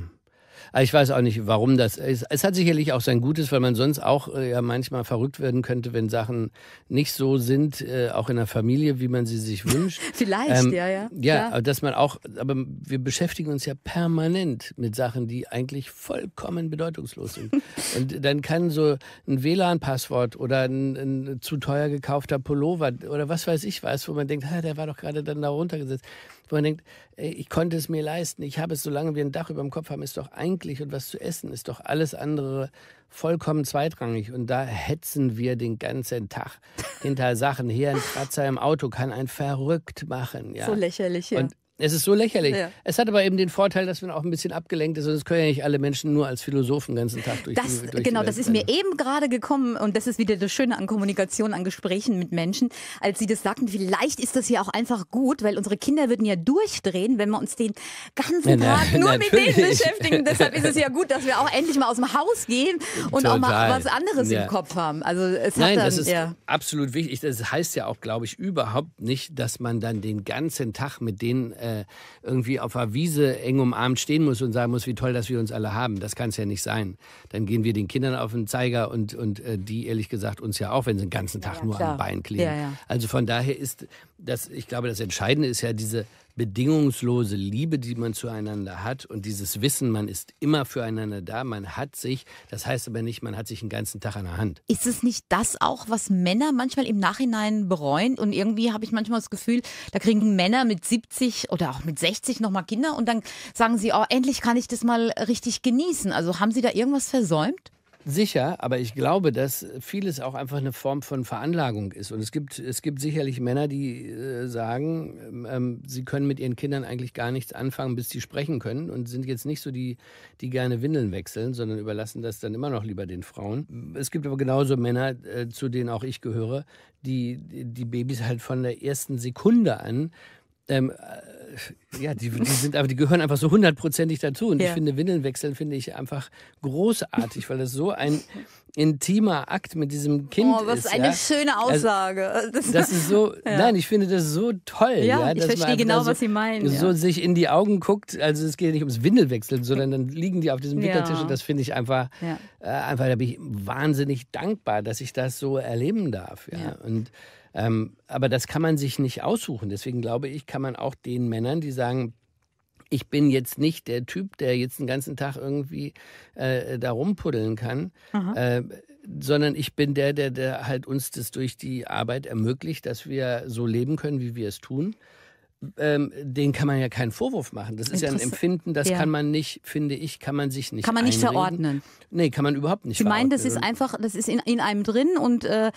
Ich weiß auch nicht, warum das ist. Es hat sicherlich auch sein Gutes, weil man sonst auch äh, ja manchmal verrückt werden könnte, wenn Sachen nicht so sind, äh, auch in der Familie, wie man sie sich wünscht. Vielleicht, ähm, ja, ja. Ja, ja. dass man auch, aber wir beschäftigen uns ja permanent mit Sachen, die eigentlich vollkommen bedeutungslos sind. Und dann kann so ein WLAN-Passwort oder ein, ein, zu teuer gekaufter Pullover oder was weiß ich was, wo man denkt, der war doch gerade dann da runtergesetzt wo man denkt, ich konnte es mir leisten, ich habe es, solange wir ein Dach über dem Kopf haben, ist doch eigentlich und was zu essen, ist doch alles andere vollkommen zweitrangig. Und da hetzen wir den ganzen Tag hinter Sachen. Hier ein Kratzer im Auto kann einen verrückt machen. Ja. So lächerlich, ja. Und es ist so lächerlich. Ja. Es hat aber eben den Vorteil, dass man auch ein bisschen abgelenkt ist. Und es können ja nicht alle Menschen nur als Philosophen den ganzen Tag durch das, die, durch Genau, die das ist mir eben gerade gekommen. Und das ist wieder das Schöne an Kommunikation, an Gesprächen mit Menschen. Als Sie das sagten, vielleicht ist das ja auch einfach gut, weil unsere Kinder würden ja durchdrehen, wenn wir uns den ganzen Tag na, nur natürlich. mit denen beschäftigen. Deshalb ist es ja gut, dass wir auch endlich mal aus dem Haus gehen und Total. auch mal was anderes ja. im Kopf haben. Also es Nein, hat dann, das ist ja. absolut wichtig. Das heißt ja auch, glaube ich, überhaupt nicht, dass man dann den ganzen Tag mit denen äh, äh, irgendwie auf der Wiese eng umarmt stehen muss und sagen muss, wie toll, dass wir uns alle haben. Das kann es ja nicht sein. Dann gehen wir den Kindern auf den Zeiger und, und äh, die, ehrlich gesagt, uns ja auch, wenn sie den ganzen Tag ja, nur klar. am Bein kleben. Ja, ja. Also von daher ist das, ich glaube, das Entscheidende ist ja diese bedingungslose Liebe, die man zueinander hat und dieses Wissen, man ist immer füreinander da, man hat sich, das heißt aber nicht, man hat sich den ganzen Tag an der Hand. Ist es nicht das auch, was Männer manchmal im Nachhinein bereuen? Und irgendwie habe ich manchmal das Gefühl, da kriegen Männer mit 70 oder auch mit 60 nochmal Kinder und dann sagen sie, oh, endlich kann ich das mal richtig genießen. Also haben sie da irgendwas versäumt? Sicher, aber ich glaube, dass vieles auch einfach eine Form von Veranlagung ist. Und es gibt, es gibt sicherlich Männer, die äh, sagen, ähm, ähm, sie können mit ihren Kindern eigentlich gar nichts anfangen, bis sie sprechen können und sind jetzt nicht so die, die gerne Windeln wechseln, sondern überlassen das dann immer noch lieber den Frauen. Es gibt aber genauso Männer, äh, zu denen auch ich gehöre, die die Babys halt von der ersten Sekunde an ähm, äh, ja, die, die, sind aber, die gehören einfach so hundertprozentig dazu. Und ja. ich finde, Windeln wechseln finde ich einfach großartig, weil das so ein intimer Akt mit diesem Kind ist. Oh, was ist, eine ja. schöne also, Aussage. Also, das, ist so, ja. nein, ich finde das so toll. Ja, ich verstehe genau, so, was Sie meinen. So sich in die Augen guckt, also es geht nicht ums Windelwechseln, sondern dann liegen die auf diesem Wickeltisch und das finde ich einfach, äh, einfach, da bin ich wahnsinnig dankbar, dass ich das so erleben darf. Ja. Und ähm, aber das kann man sich nicht aussuchen. Deswegen glaube ich, kann man auch den Männern, die sagen, ich bin jetzt nicht der Typ, der jetzt den ganzen Tag irgendwie äh, da rumpuddeln kann, äh, sondern ich bin der, der, der halt uns das durch die Arbeit ermöglicht, dass wir so leben können, wie wir es tun ähm, den kann man ja keinen Vorwurf machen. Das ist ja ein Empfinden, das ja. kann man nicht, finde ich, kann man sich nicht. Kann man nicht einreden. verordnen. Nee, kann man überhaupt nicht. Sie meinen, das ist einfach, das ist in, in einem drin und äh,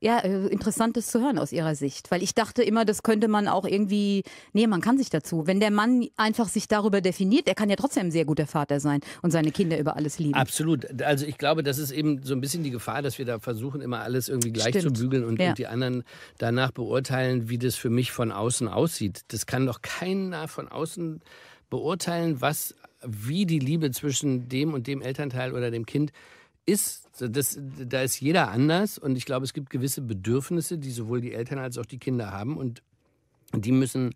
ja, äh, interessantes zu hören aus Ihrer Sicht. Weil ich dachte immer, das könnte man auch irgendwie, nee, man kann sich dazu. Wenn der Mann einfach sich darüber definiert, der kann ja trotzdem ein sehr guter Vater sein und seine Kinder über alles lieben. Absolut. Also ich glaube, das ist eben so ein bisschen die Gefahr, dass wir da versuchen, immer alles irgendwie gleich Stimmt. zu bügeln und, ja. und die anderen danach beurteilen, wie das für mich von außen aussieht das kann doch keiner von außen beurteilen, was, wie die Liebe zwischen dem und dem Elternteil oder dem Kind ist. Das, da ist jeder anders und ich glaube, es gibt gewisse Bedürfnisse, die sowohl die Eltern als auch die Kinder haben und die müssen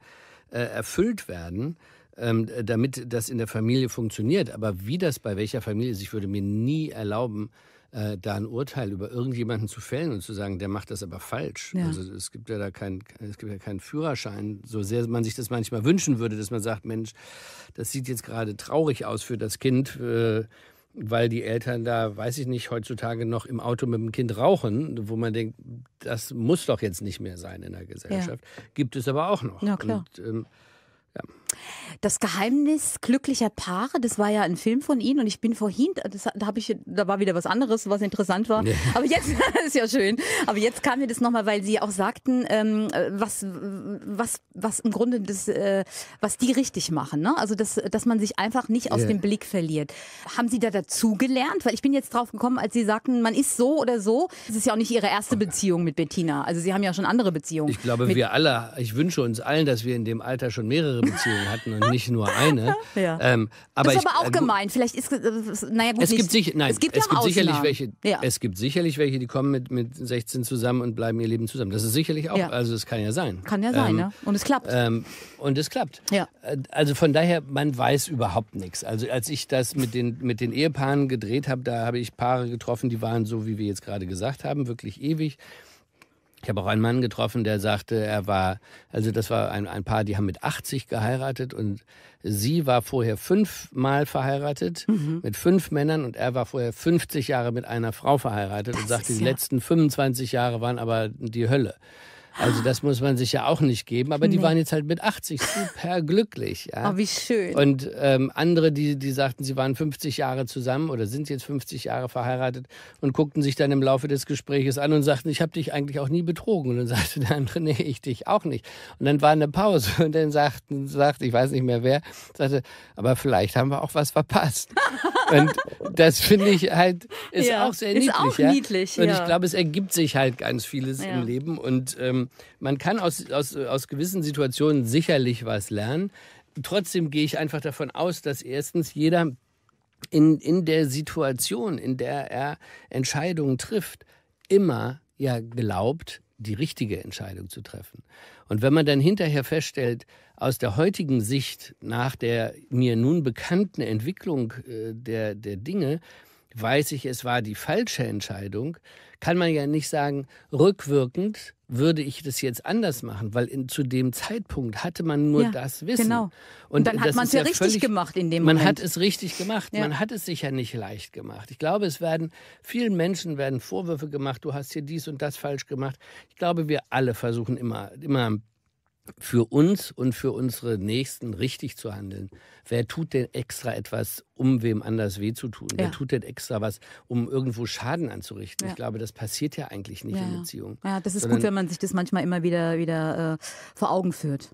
äh, erfüllt werden. Ähm, damit das in der Familie funktioniert. Aber wie das bei welcher Familie ist, ich würde mir nie erlauben, äh, da ein Urteil über irgendjemanden zu fällen und zu sagen, der macht das aber falsch. Ja. Also es gibt ja da keinen, es gibt ja keinen Führerschein, so sehr man sich das manchmal wünschen würde, dass man sagt, Mensch, das sieht jetzt gerade traurig aus für das Kind. Äh, weil die Eltern da, weiß ich nicht, heutzutage noch im Auto mit dem Kind rauchen, wo man denkt, das muss doch jetzt nicht mehr sein in der Gesellschaft. Ja. Gibt es aber auch noch. Ja, klar. Und, ähm, ja. Das Geheimnis glücklicher Paare, das war ja ein Film von Ihnen und ich bin vorhin, das, da ich, da war wieder was anderes, was interessant war. Nee. Aber jetzt das ist ja schön. Aber jetzt kam mir das nochmal, weil Sie auch sagten, ähm, was, was, was im Grunde das, äh, was die richtig machen. Ne? Also dass, dass man sich einfach nicht aus yeah. dem Blick verliert. Haben Sie da dazugelernt? Weil ich bin jetzt drauf gekommen, als Sie sagten, man ist so oder so. Das ist ja auch nicht Ihre erste Beziehung mit Bettina. Also Sie haben ja schon andere Beziehungen. Ich glaube, wir alle. Ich wünsche uns allen, dass wir in dem Alter schon mehrere mehrere Beziehungen hatten und nicht nur eine. ja. Ähm, aber das ist ich, aber auch äh, gemein. Vielleicht ist äh, naja gut. Es nicht. gibt, sich, nein, es gibt, es gibt sicherlich welche. Ja. Es gibt sicherlich welche, die kommen mit, mit 16 zusammen und bleiben ihr Leben zusammen. Das ist sicherlich auch. Ja. Also es kann ja sein. Kann ja sein, ähm, ne? Und es klappt. Ähm, und es klappt. Ja. Äh, also von daher, man weiß überhaupt nichts. Also als ich das mit den mit den Ehepaaren gedreht habe, da habe ich Paare getroffen, die waren so, wie wir jetzt gerade gesagt haben, wirklich ewig. Ich habe auch einen Mann getroffen, der sagte, er war, also das war ein, ein Paar, die haben mit 80 geheiratet und sie war vorher fünfmal verheiratet mhm. mit fünf Männern und er war vorher 50 Jahre mit einer Frau verheiratet das und sagte, ja die letzten 25 Jahre waren aber die Hölle. Also das muss man sich ja auch nicht geben. Aber die nee. waren jetzt halt mit 80 super glücklich. Ja. Oh, wie schön. Und ähm, andere, die, die sagten, sie waren 50 Jahre zusammen oder sind jetzt 50 Jahre verheiratet und guckten sich dann im Laufe des Gespräches an und sagten, ich habe dich eigentlich auch nie betrogen. Und dann sagte der andere, nee, ich dich auch nicht. Und dann war eine Pause und dann sagten, sagt, ich weiß nicht mehr wer, sagte, aber vielleicht haben wir auch was verpasst. Und das finde ich halt, ist ja, auch sehr niedlich. Ist auch ja? niedlich, Und ja. ich glaube, es ergibt sich halt ganz vieles im Leben. Und ähm, man kann aus, aus, aus gewissen Situationen sicherlich was lernen. Trotzdem gehe ich einfach davon aus, dass erstens jeder in, in der Situation, in der er Entscheidungen trifft, immer ja glaubt, die richtige Entscheidung zu treffen. Und wenn man dann hinterher feststellt, aus der heutigen Sicht nach der mir nun bekannten Entwicklung äh, der, der Dinge weiß ich, es war die falsche Entscheidung, kann man ja nicht sagen, rückwirkend würde ich das jetzt anders machen, weil in, zu dem Zeitpunkt hatte man nur ja, das Wissen. Genau. Und, dann hat man es ja richtig völlig, gemacht in dem man Moment. Man hat es richtig gemacht. Ja. Man hat es sicher nicht leicht gemacht. Ich glaube, es werden vielen Menschen werden Vorwürfe gemacht. Du hast hier dies und das falsch gemacht. Ich glaube, wir alle versuchen immer, immer für uns und für unsere Nächsten richtig zu handeln. Wer tut denn extra etwas, um wem anders weh zu tun? Ja. Wer tut denn extra was, um irgendwo Schaden anzurichten? Ja. Ich glaube, das passiert ja eigentlich nicht ja, in Beziehungen. Ja, das ist gut, wenn man sich das manchmal immer wieder, wieder äh, vor Augen führt.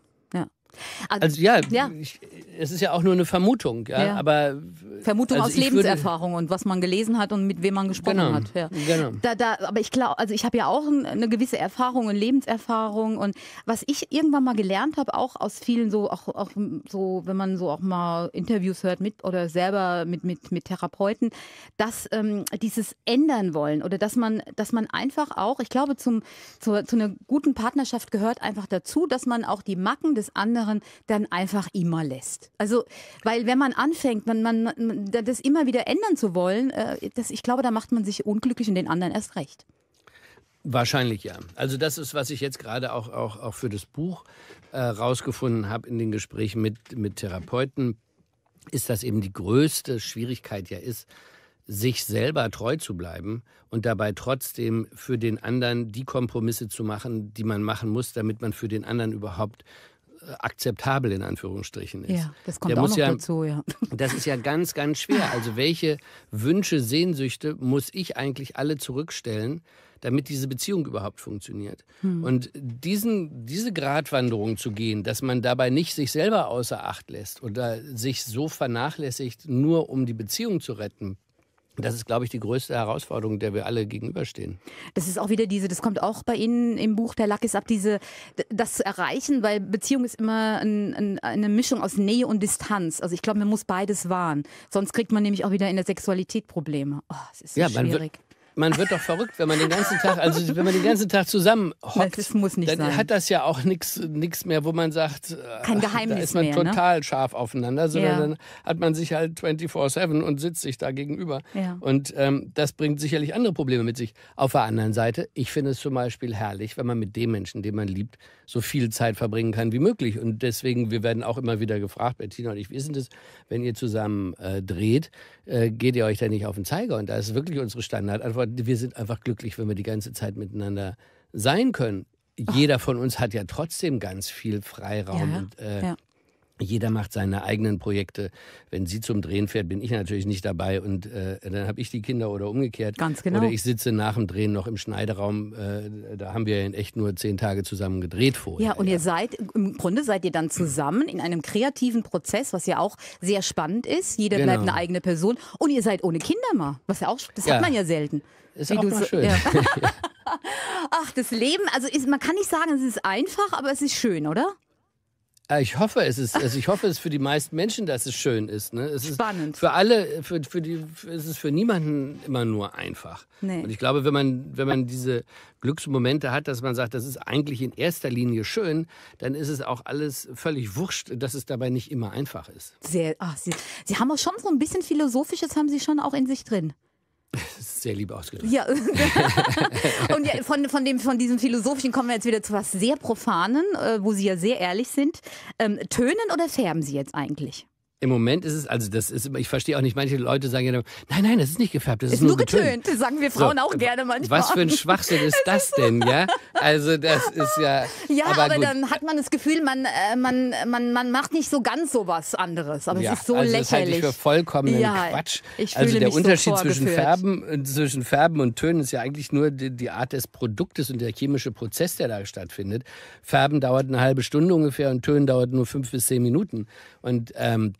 Also, also ja, ja. Ich, es ist ja auch nur eine Vermutung. Ja, ja. Aber, Vermutung also aus Lebenserfahrung würde, und was man gelesen hat und mit wem man gesprochen genau, hat. Ja. Genau. Da, da, aber ich glaube, also ich habe ja auch eine gewisse Erfahrung und Lebenserfahrung und was ich irgendwann mal gelernt habe, auch aus vielen so, auch, auch so, wenn man so auch mal Interviews hört mit oder selber mit, mit, mit Therapeuten, dass ähm, dieses ändern wollen oder dass man, dass man einfach auch, ich glaube, zum, zu, zu einer guten Partnerschaft gehört einfach dazu, dass man auch die Macken des anderen anderen dann einfach immer lässt. Also, weil wenn man anfängt, man, man, man das immer wieder ändern zu wollen, äh, das, ich glaube, da macht man sich unglücklich und den anderen erst recht. Wahrscheinlich ja. Also das ist, was ich jetzt gerade auch, auch, auch für das Buch äh, rausgefunden habe in den Gesprächen mit, mit Therapeuten, ist, dass eben die größte Schwierigkeit ja ist, sich selber treu zu bleiben und dabei trotzdem für den anderen die Kompromisse zu machen, die man machen muss, damit man für den anderen überhaupt akzeptabel in Anführungsstrichen ist. Ja, das kommt der auch noch ja, dazu, ja. Das ist ja ganz, ganz schwer. Also welche Wünsche, Sehnsüchte muss ich eigentlich alle zurückstellen, damit diese Beziehung überhaupt funktioniert. Hm. Und diesen, diese Gratwanderung zu gehen, dass man dabei nicht sich selber außer Acht lässt oder sich so vernachlässigt, nur um die Beziehung zu retten, das ist, glaube ich, die größte Herausforderung, der wir alle gegenüberstehen. Das ist auch wieder diese, das kommt auch bei Ihnen im Buch Der Lack ist ab, diese, das zu erreichen, weil Beziehung ist immer ein, ein, eine Mischung aus Nähe und Distanz. Also ich glaube, man muss beides wahren. Sonst kriegt man nämlich auch wieder in der Sexualität Probleme. Oh, es ist so ja, schwierig man wird doch verrückt, wenn man den ganzen Tag, also wenn man den ganzen Tag zusammen hockt, das muss nicht dann sein. hat das ja auch nichts mehr, wo man sagt, äh, Kein Geheimnis da ist man mehr, ne? total ne? scharf aufeinander, sondern ja. dann hat man sich halt 24-7 und sitzt sich da gegenüber. Ja. Und ähm, das bringt sicherlich andere Probleme mit sich. Auf der anderen Seite, ich finde es zum Beispiel herrlich, wenn man mit dem Menschen, den man liebt, so viel Zeit verbringen kann wie möglich. Und deswegen, wir werden auch immer wieder gefragt, Bettina und ich, wie ist denn das, wenn ihr zusammen äh, dreht, äh, geht ihr euch da nicht auf den Zeiger? Und da ist wirklich unsere Standardantwort, wir sind einfach glücklich, wenn wir die ganze Zeit miteinander sein können. Jeder von uns hat ja trotzdem ganz viel Freiraum. Ja, und, äh, ja. Jeder macht seine eigenen Projekte. Wenn sie zum Drehen fährt, bin ich natürlich nicht dabei und äh, dann habe ich die Kinder oder umgekehrt. Ganz genau. Oder ich sitze nach dem Drehen noch im Schneideraum. Äh, da haben wir ja in echt nur zehn Tage zusammen gedreht vorher. Ja, und ja. ihr seid, im Grunde seid ihr dann zusammen in einem kreativen Prozess, was ja auch sehr spannend ist. Jeder genau. bleibt eine eigene Person. Und ihr seid ohne Kinder mal, was ja auch, das ja. hat man ja selten. Ist Wie auch mal schön. Ja. Ach, das Leben, also ist, man kann nicht sagen, es ist einfach, aber es ist schön, oder? Äh, ich hoffe, es ist, also ich hoffe, es ist für die meisten Menschen, dass es schön ist. Ne? Es Spannend. Ist für alle, für, für die, es ist für niemanden immer nur einfach. Nee. Und ich glaube, wenn man, wenn man diese Glücksmomente hat, dass man sagt, das ist eigentlich in erster Linie schön, dann ist es auch alles völlig wurscht, dass es dabei nicht immer einfach ist. Sehr, ach, Sie, Sie haben auch schon so ein bisschen Philosophisches, haben Sie schon auch in sich drin. Sehr lieb ausgedrückt. Ja. und ja, von, von, dem, von diesem Philosophischen kommen wir jetzt wieder zu was sehr Profanen, äh, wo Sie ja sehr ehrlich sind. Ähm, tönen oder färben Sie jetzt eigentlich? Im Moment ist es, also das ist, ich verstehe auch nicht, manche Leute sagen ja, nein, nein, das ist nicht gefärbt, das ist, ist nur, nur getönt. getönt. sagen wir Frauen so, auch gerne manchmal. Was für ein Schwachsinn ist das denn, ja? Also das ist ja. Ja, aber, aber dann hat man das Gefühl, man, äh, man, man, man macht nicht so ganz so was anderes, aber ja, es ist so also lächerlich. Das halte ich für vollkommen ja, Quatsch. Ich also fühle also der mich Unterschied so zwischen Färben, zwischen Färben und Tönen ist ja eigentlich nur die, die Art des Produktes und der chemische Prozess, der da stattfindet. Färben dauert eine halbe Stunde ungefähr und Tönen dauert nur fünf bis zehn Minuten und ähm,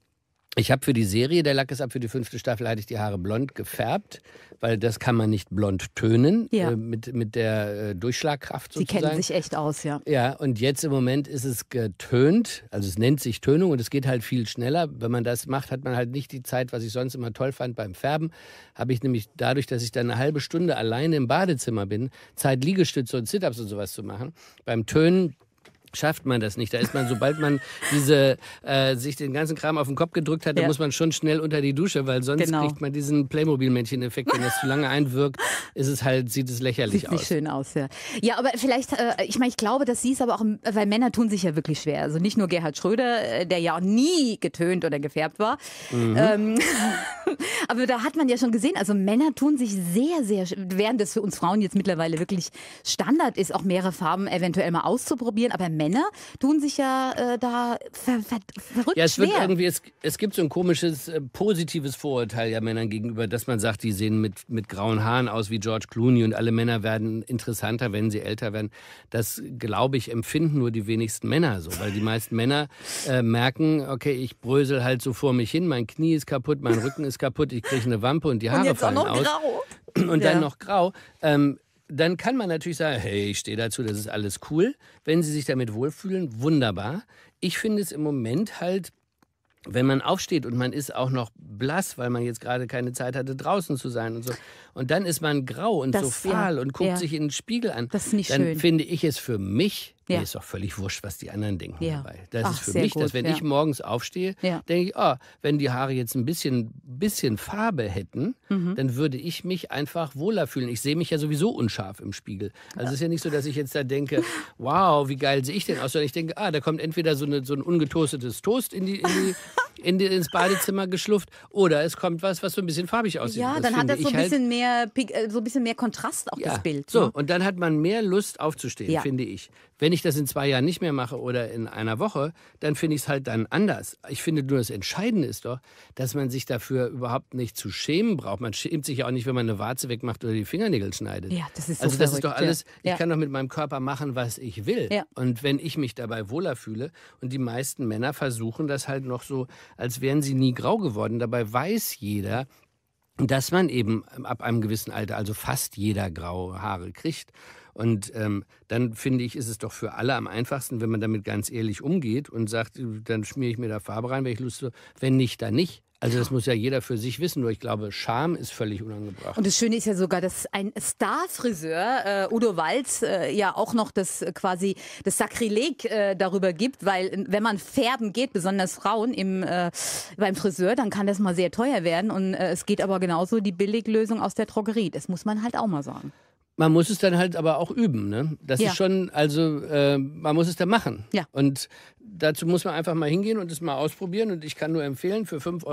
ich habe für die Serie Der Lack ist ab für die fünfte Staffel hatte ich die Haare blond gefärbt, weil das kann man nicht blond tönen ja. äh, mit, mit der äh, Durchschlagkraft sozusagen. Sie kennen sich echt aus, ja. Ja, und jetzt im Moment ist es getönt, also es nennt sich Tönung und es geht halt viel schneller. Wenn man das macht, hat man halt nicht die Zeit, was ich sonst immer toll fand beim Färben, habe ich nämlich dadurch, dass ich dann eine halbe Stunde alleine im Badezimmer bin, Zeit Liegestütze und Sit-ups und sowas zu machen. Beim Tönen schafft man das nicht. Da ist man, sobald man diese, äh, sich den ganzen Kram auf den Kopf gedrückt hat, ja. dann muss man schon schnell unter die Dusche, weil sonst genau. kriegt man diesen Playmobil-Männchen-Effekt. Wenn das zu lange einwirkt, ist es halt, sieht es lächerlich sieht aus. Sieht nicht schön aus, ja. Ja, aber vielleicht, äh, ich meine, ich glaube, dass sie es aber auch, weil Männer tun sich ja wirklich schwer. Also nicht nur Gerhard Schröder, äh, der ja auch nie getönt oder gefärbt war. Mhm. Ähm, aber da hat man ja schon gesehen, also Männer tun sich sehr, sehr, schwer, während das für uns Frauen jetzt mittlerweile wirklich Standard ist, auch mehrere Farben eventuell mal auszuprobieren, aber Männer tun sich ja äh, da ver ver verrückt ja, es schwer. Wird irgendwie, es, es gibt so ein komisches äh, positives Vorurteil ja Männern gegenüber, dass man sagt, die sehen mit, mit grauen Haaren aus wie George Clooney und alle Männer werden interessanter, wenn sie älter werden. Das, glaube ich, empfinden nur die wenigsten Männer so, weil die meisten Männer äh, merken, okay, ich brösel halt so vor mich hin, mein Knie ist kaputt, mein Rücken ist kaputt, ich kriege eine Wampe und die Haare und jetzt fallen auch noch aus. Grau. Und ja. dann noch grau. Ähm, dann kann man natürlich sagen, hey, ich stehe dazu, das ist alles cool. Wenn Sie sich damit wohlfühlen, wunderbar. Ich finde es im Moment halt, wenn man aufsteht und man ist auch noch blass, weil man jetzt gerade keine Zeit hatte, draußen zu sein und so, und dann ist man grau und das, so fahl ja, und guckt ja. sich in den Spiegel an, das ist nicht dann schön. finde ich es für mich ja. Mir ist doch völlig wurscht, was die anderen denken ja. dabei. Das Ach, ist für mich, gut, dass wenn ja. ich morgens aufstehe, denke ich, oh, wenn die Haare jetzt ein bisschen, bisschen Farbe hätten, mhm. dann würde ich mich einfach wohler fühlen. Ich sehe mich ja sowieso unscharf im Spiegel. Also es ist ja nicht so, dass ich jetzt da denke, wow, wie geil sehe ich denn aus, sondern ich denke, ah, da kommt entweder so, eine, so ein ungetoastetes Toast in die, in die in, ins Badezimmer geschlufft. Oder es kommt was, was so ein bisschen farbig aussieht. Ja, das dann hat das so ein halt bisschen halt, mehr, äh, so ein bisschen mehr Kontrast auch ja, das Bild. So, ne? und dann hat man mehr Lust aufzustehen, ja. finde ich. Wenn ich das in zwei Jahren nicht mehr mache oder in einer Woche, dann finde ich es halt dann anders. Ich finde nur das Entscheidende ist doch, dass man sich dafür überhaupt nicht zu schämen braucht. Man schämt sich ja auch nicht, wenn man eine Warze wegmacht oder die Fingernägel schneidet. Ja, das ist so Also das verrückt, ist doch alles, ja. ich kann doch mit meinem Körper machen, was ich will. Und wenn ich mich dabei wohler fühle und die meisten Männer versuchen das halt noch so als wären sie nie grau geworden. Dabei weiß jeder, dass man eben ab einem gewissen Alter, also fast jeder graue Haare kriegt. Und ähm, dann finde ich, ist es doch für alle am einfachsten, wenn man damit ganz ehrlich umgeht und sagt, dann schmiere ich mir da Farbe rein, wenn ich Lust habe. Wenn nicht, dann nicht. Also das muss ja jeder für sich wissen, nur ich glaube, Scham ist völlig unangebracht. Und das Schöne ist ja sogar, dass ein Starfriseur äh, Udo Walz äh, ja auch noch das äh, quasi das Sakrileg äh, darüber gibt, weil äh, wenn man färben geht, besonders Frauen im, äh, beim Friseur, dann kann das mal sehr teuer werden und äh, es geht aber genauso die Billiglösung aus der Drogerie. Das muss man halt auch mal sagen. Man muss es dann halt aber auch üben, ne? Das ja. ist schon, also äh, man muss es dann machen. Ja. Und dazu muss man einfach mal hingehen und es mal ausprobieren. Und ich kann nur empfehlen, für 5,99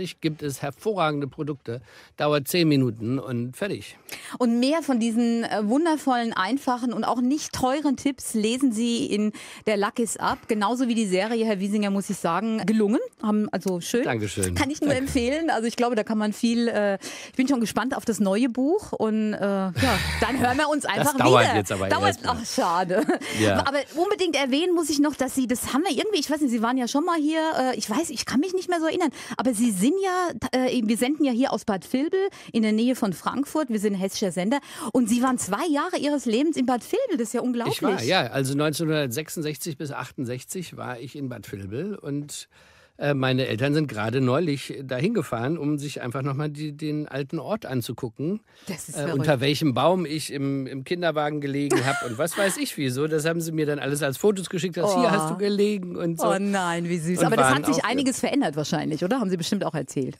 Euro gibt es hervorragende Produkte. Dauert 10 Minuten und fertig. Und mehr von diesen äh, wundervollen, einfachen und auch nicht teuren Tipps lesen Sie in der Lack ist ab. Genauso wie die Serie, Herr Wiesinger, muss ich sagen, gelungen. Haben also schön. Dankeschön. Kann ich nur Danke. empfehlen. Also ich glaube, da kann man viel. Äh, ich bin schon gespannt auf das neue Buch. Und äh, ja, dann hören wir uns einfach das dauert wieder. Jetzt aber dauert, erst mal. ach, schade. Ja. Aber unbedingt erwähnen muss ich noch, dass Sie das das haben wir irgendwie, ich weiß nicht, Sie waren ja schon mal hier, äh, ich weiß, ich kann mich nicht mehr so erinnern, aber Sie sind ja, äh, wir senden ja hier aus Bad Vilbel in der Nähe von Frankfurt, wir sind hessischer Sender und Sie waren zwei Jahre Ihres Lebens in Bad Vilbel, das ist ja unglaublich. Ich war, ja, also 1966 bis 68 war ich in Bad Vilbel und äh, meine Eltern sind gerade neulich dahin gefahren, um sich einfach nochmal den alten Ort anzugucken. Das ist äh, unter welchem Baum ich im, im Kinderwagen gelegen habe und was weiß ich wieso. Das haben sie mir dann alles als Fotos geschickt, dass oh. hier hast du oh. gelegen und so. Oh nein, wie süß. Und aber das hat sich einiges verändert wahrscheinlich, oder? Haben sie bestimmt auch erzählt.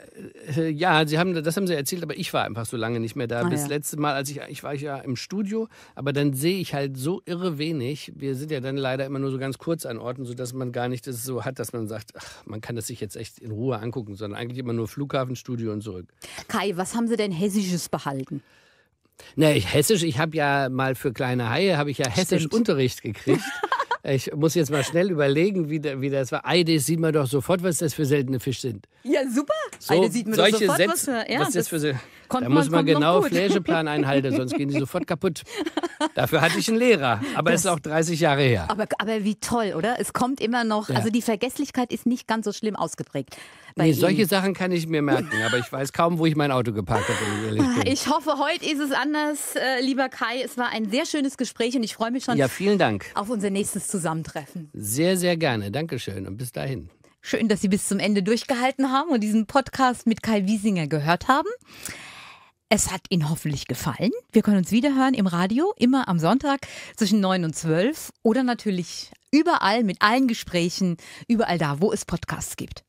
Äh, äh, ja, sie haben, das haben sie erzählt, aber ich war einfach so lange nicht mehr da. Ah, Bis ja. letzte Mal, als ich, ich war ja im Studio, aber dann sehe ich halt so irre wenig. Wir sind ja dann leider immer nur so ganz kurz an Orten, sodass man gar nicht das so hat, dass man sagt, ach, man kann kann das sich jetzt echt in Ruhe angucken, sondern eigentlich immer nur Flughafenstudio und zurück. Kai, was haben Sie denn Hessisches behalten? Na, ich, Hessisch, ich habe ja mal für kleine Haie, habe ich ja Hessisch Stimmt. Unterricht gekriegt. Ich muss jetzt mal schnell überlegen, wie, da, wie das war. Eide sieht man doch sofort, was das für seltene Fische sind. Ja, super. So, Eide sieht man doch sofort, Sätze, was, ja, was das, das für Kommt da muss man genau Flächeplan einhalten, sonst gehen die sofort kaputt. Dafür hatte ich einen Lehrer, aber es ist auch 30 Jahre her. Aber, aber wie toll, oder? Es kommt immer noch, ja. also die Vergesslichkeit ist nicht ganz so schlimm ausgeprägt. Nee, solche Sachen kann ich mir merken, aber ich weiß kaum, wo ich mein Auto geparkt habe. Ah, ich hoffe, heute ist es anders, äh, lieber Kai. Es war ein sehr schönes Gespräch und ich freue mich schon ja, vielen Dank. auf unser nächstes Zusammentreffen. Sehr, sehr gerne. Dankeschön und bis dahin. Schön, dass Sie bis zum Ende durchgehalten haben und diesen Podcast mit Kai Wiesinger gehört haben. Es hat Ihnen hoffentlich gefallen. Wir können uns wiederhören im Radio, immer am Sonntag zwischen 9 und 12 oder natürlich überall mit allen Gesprächen, überall da, wo es Podcasts gibt.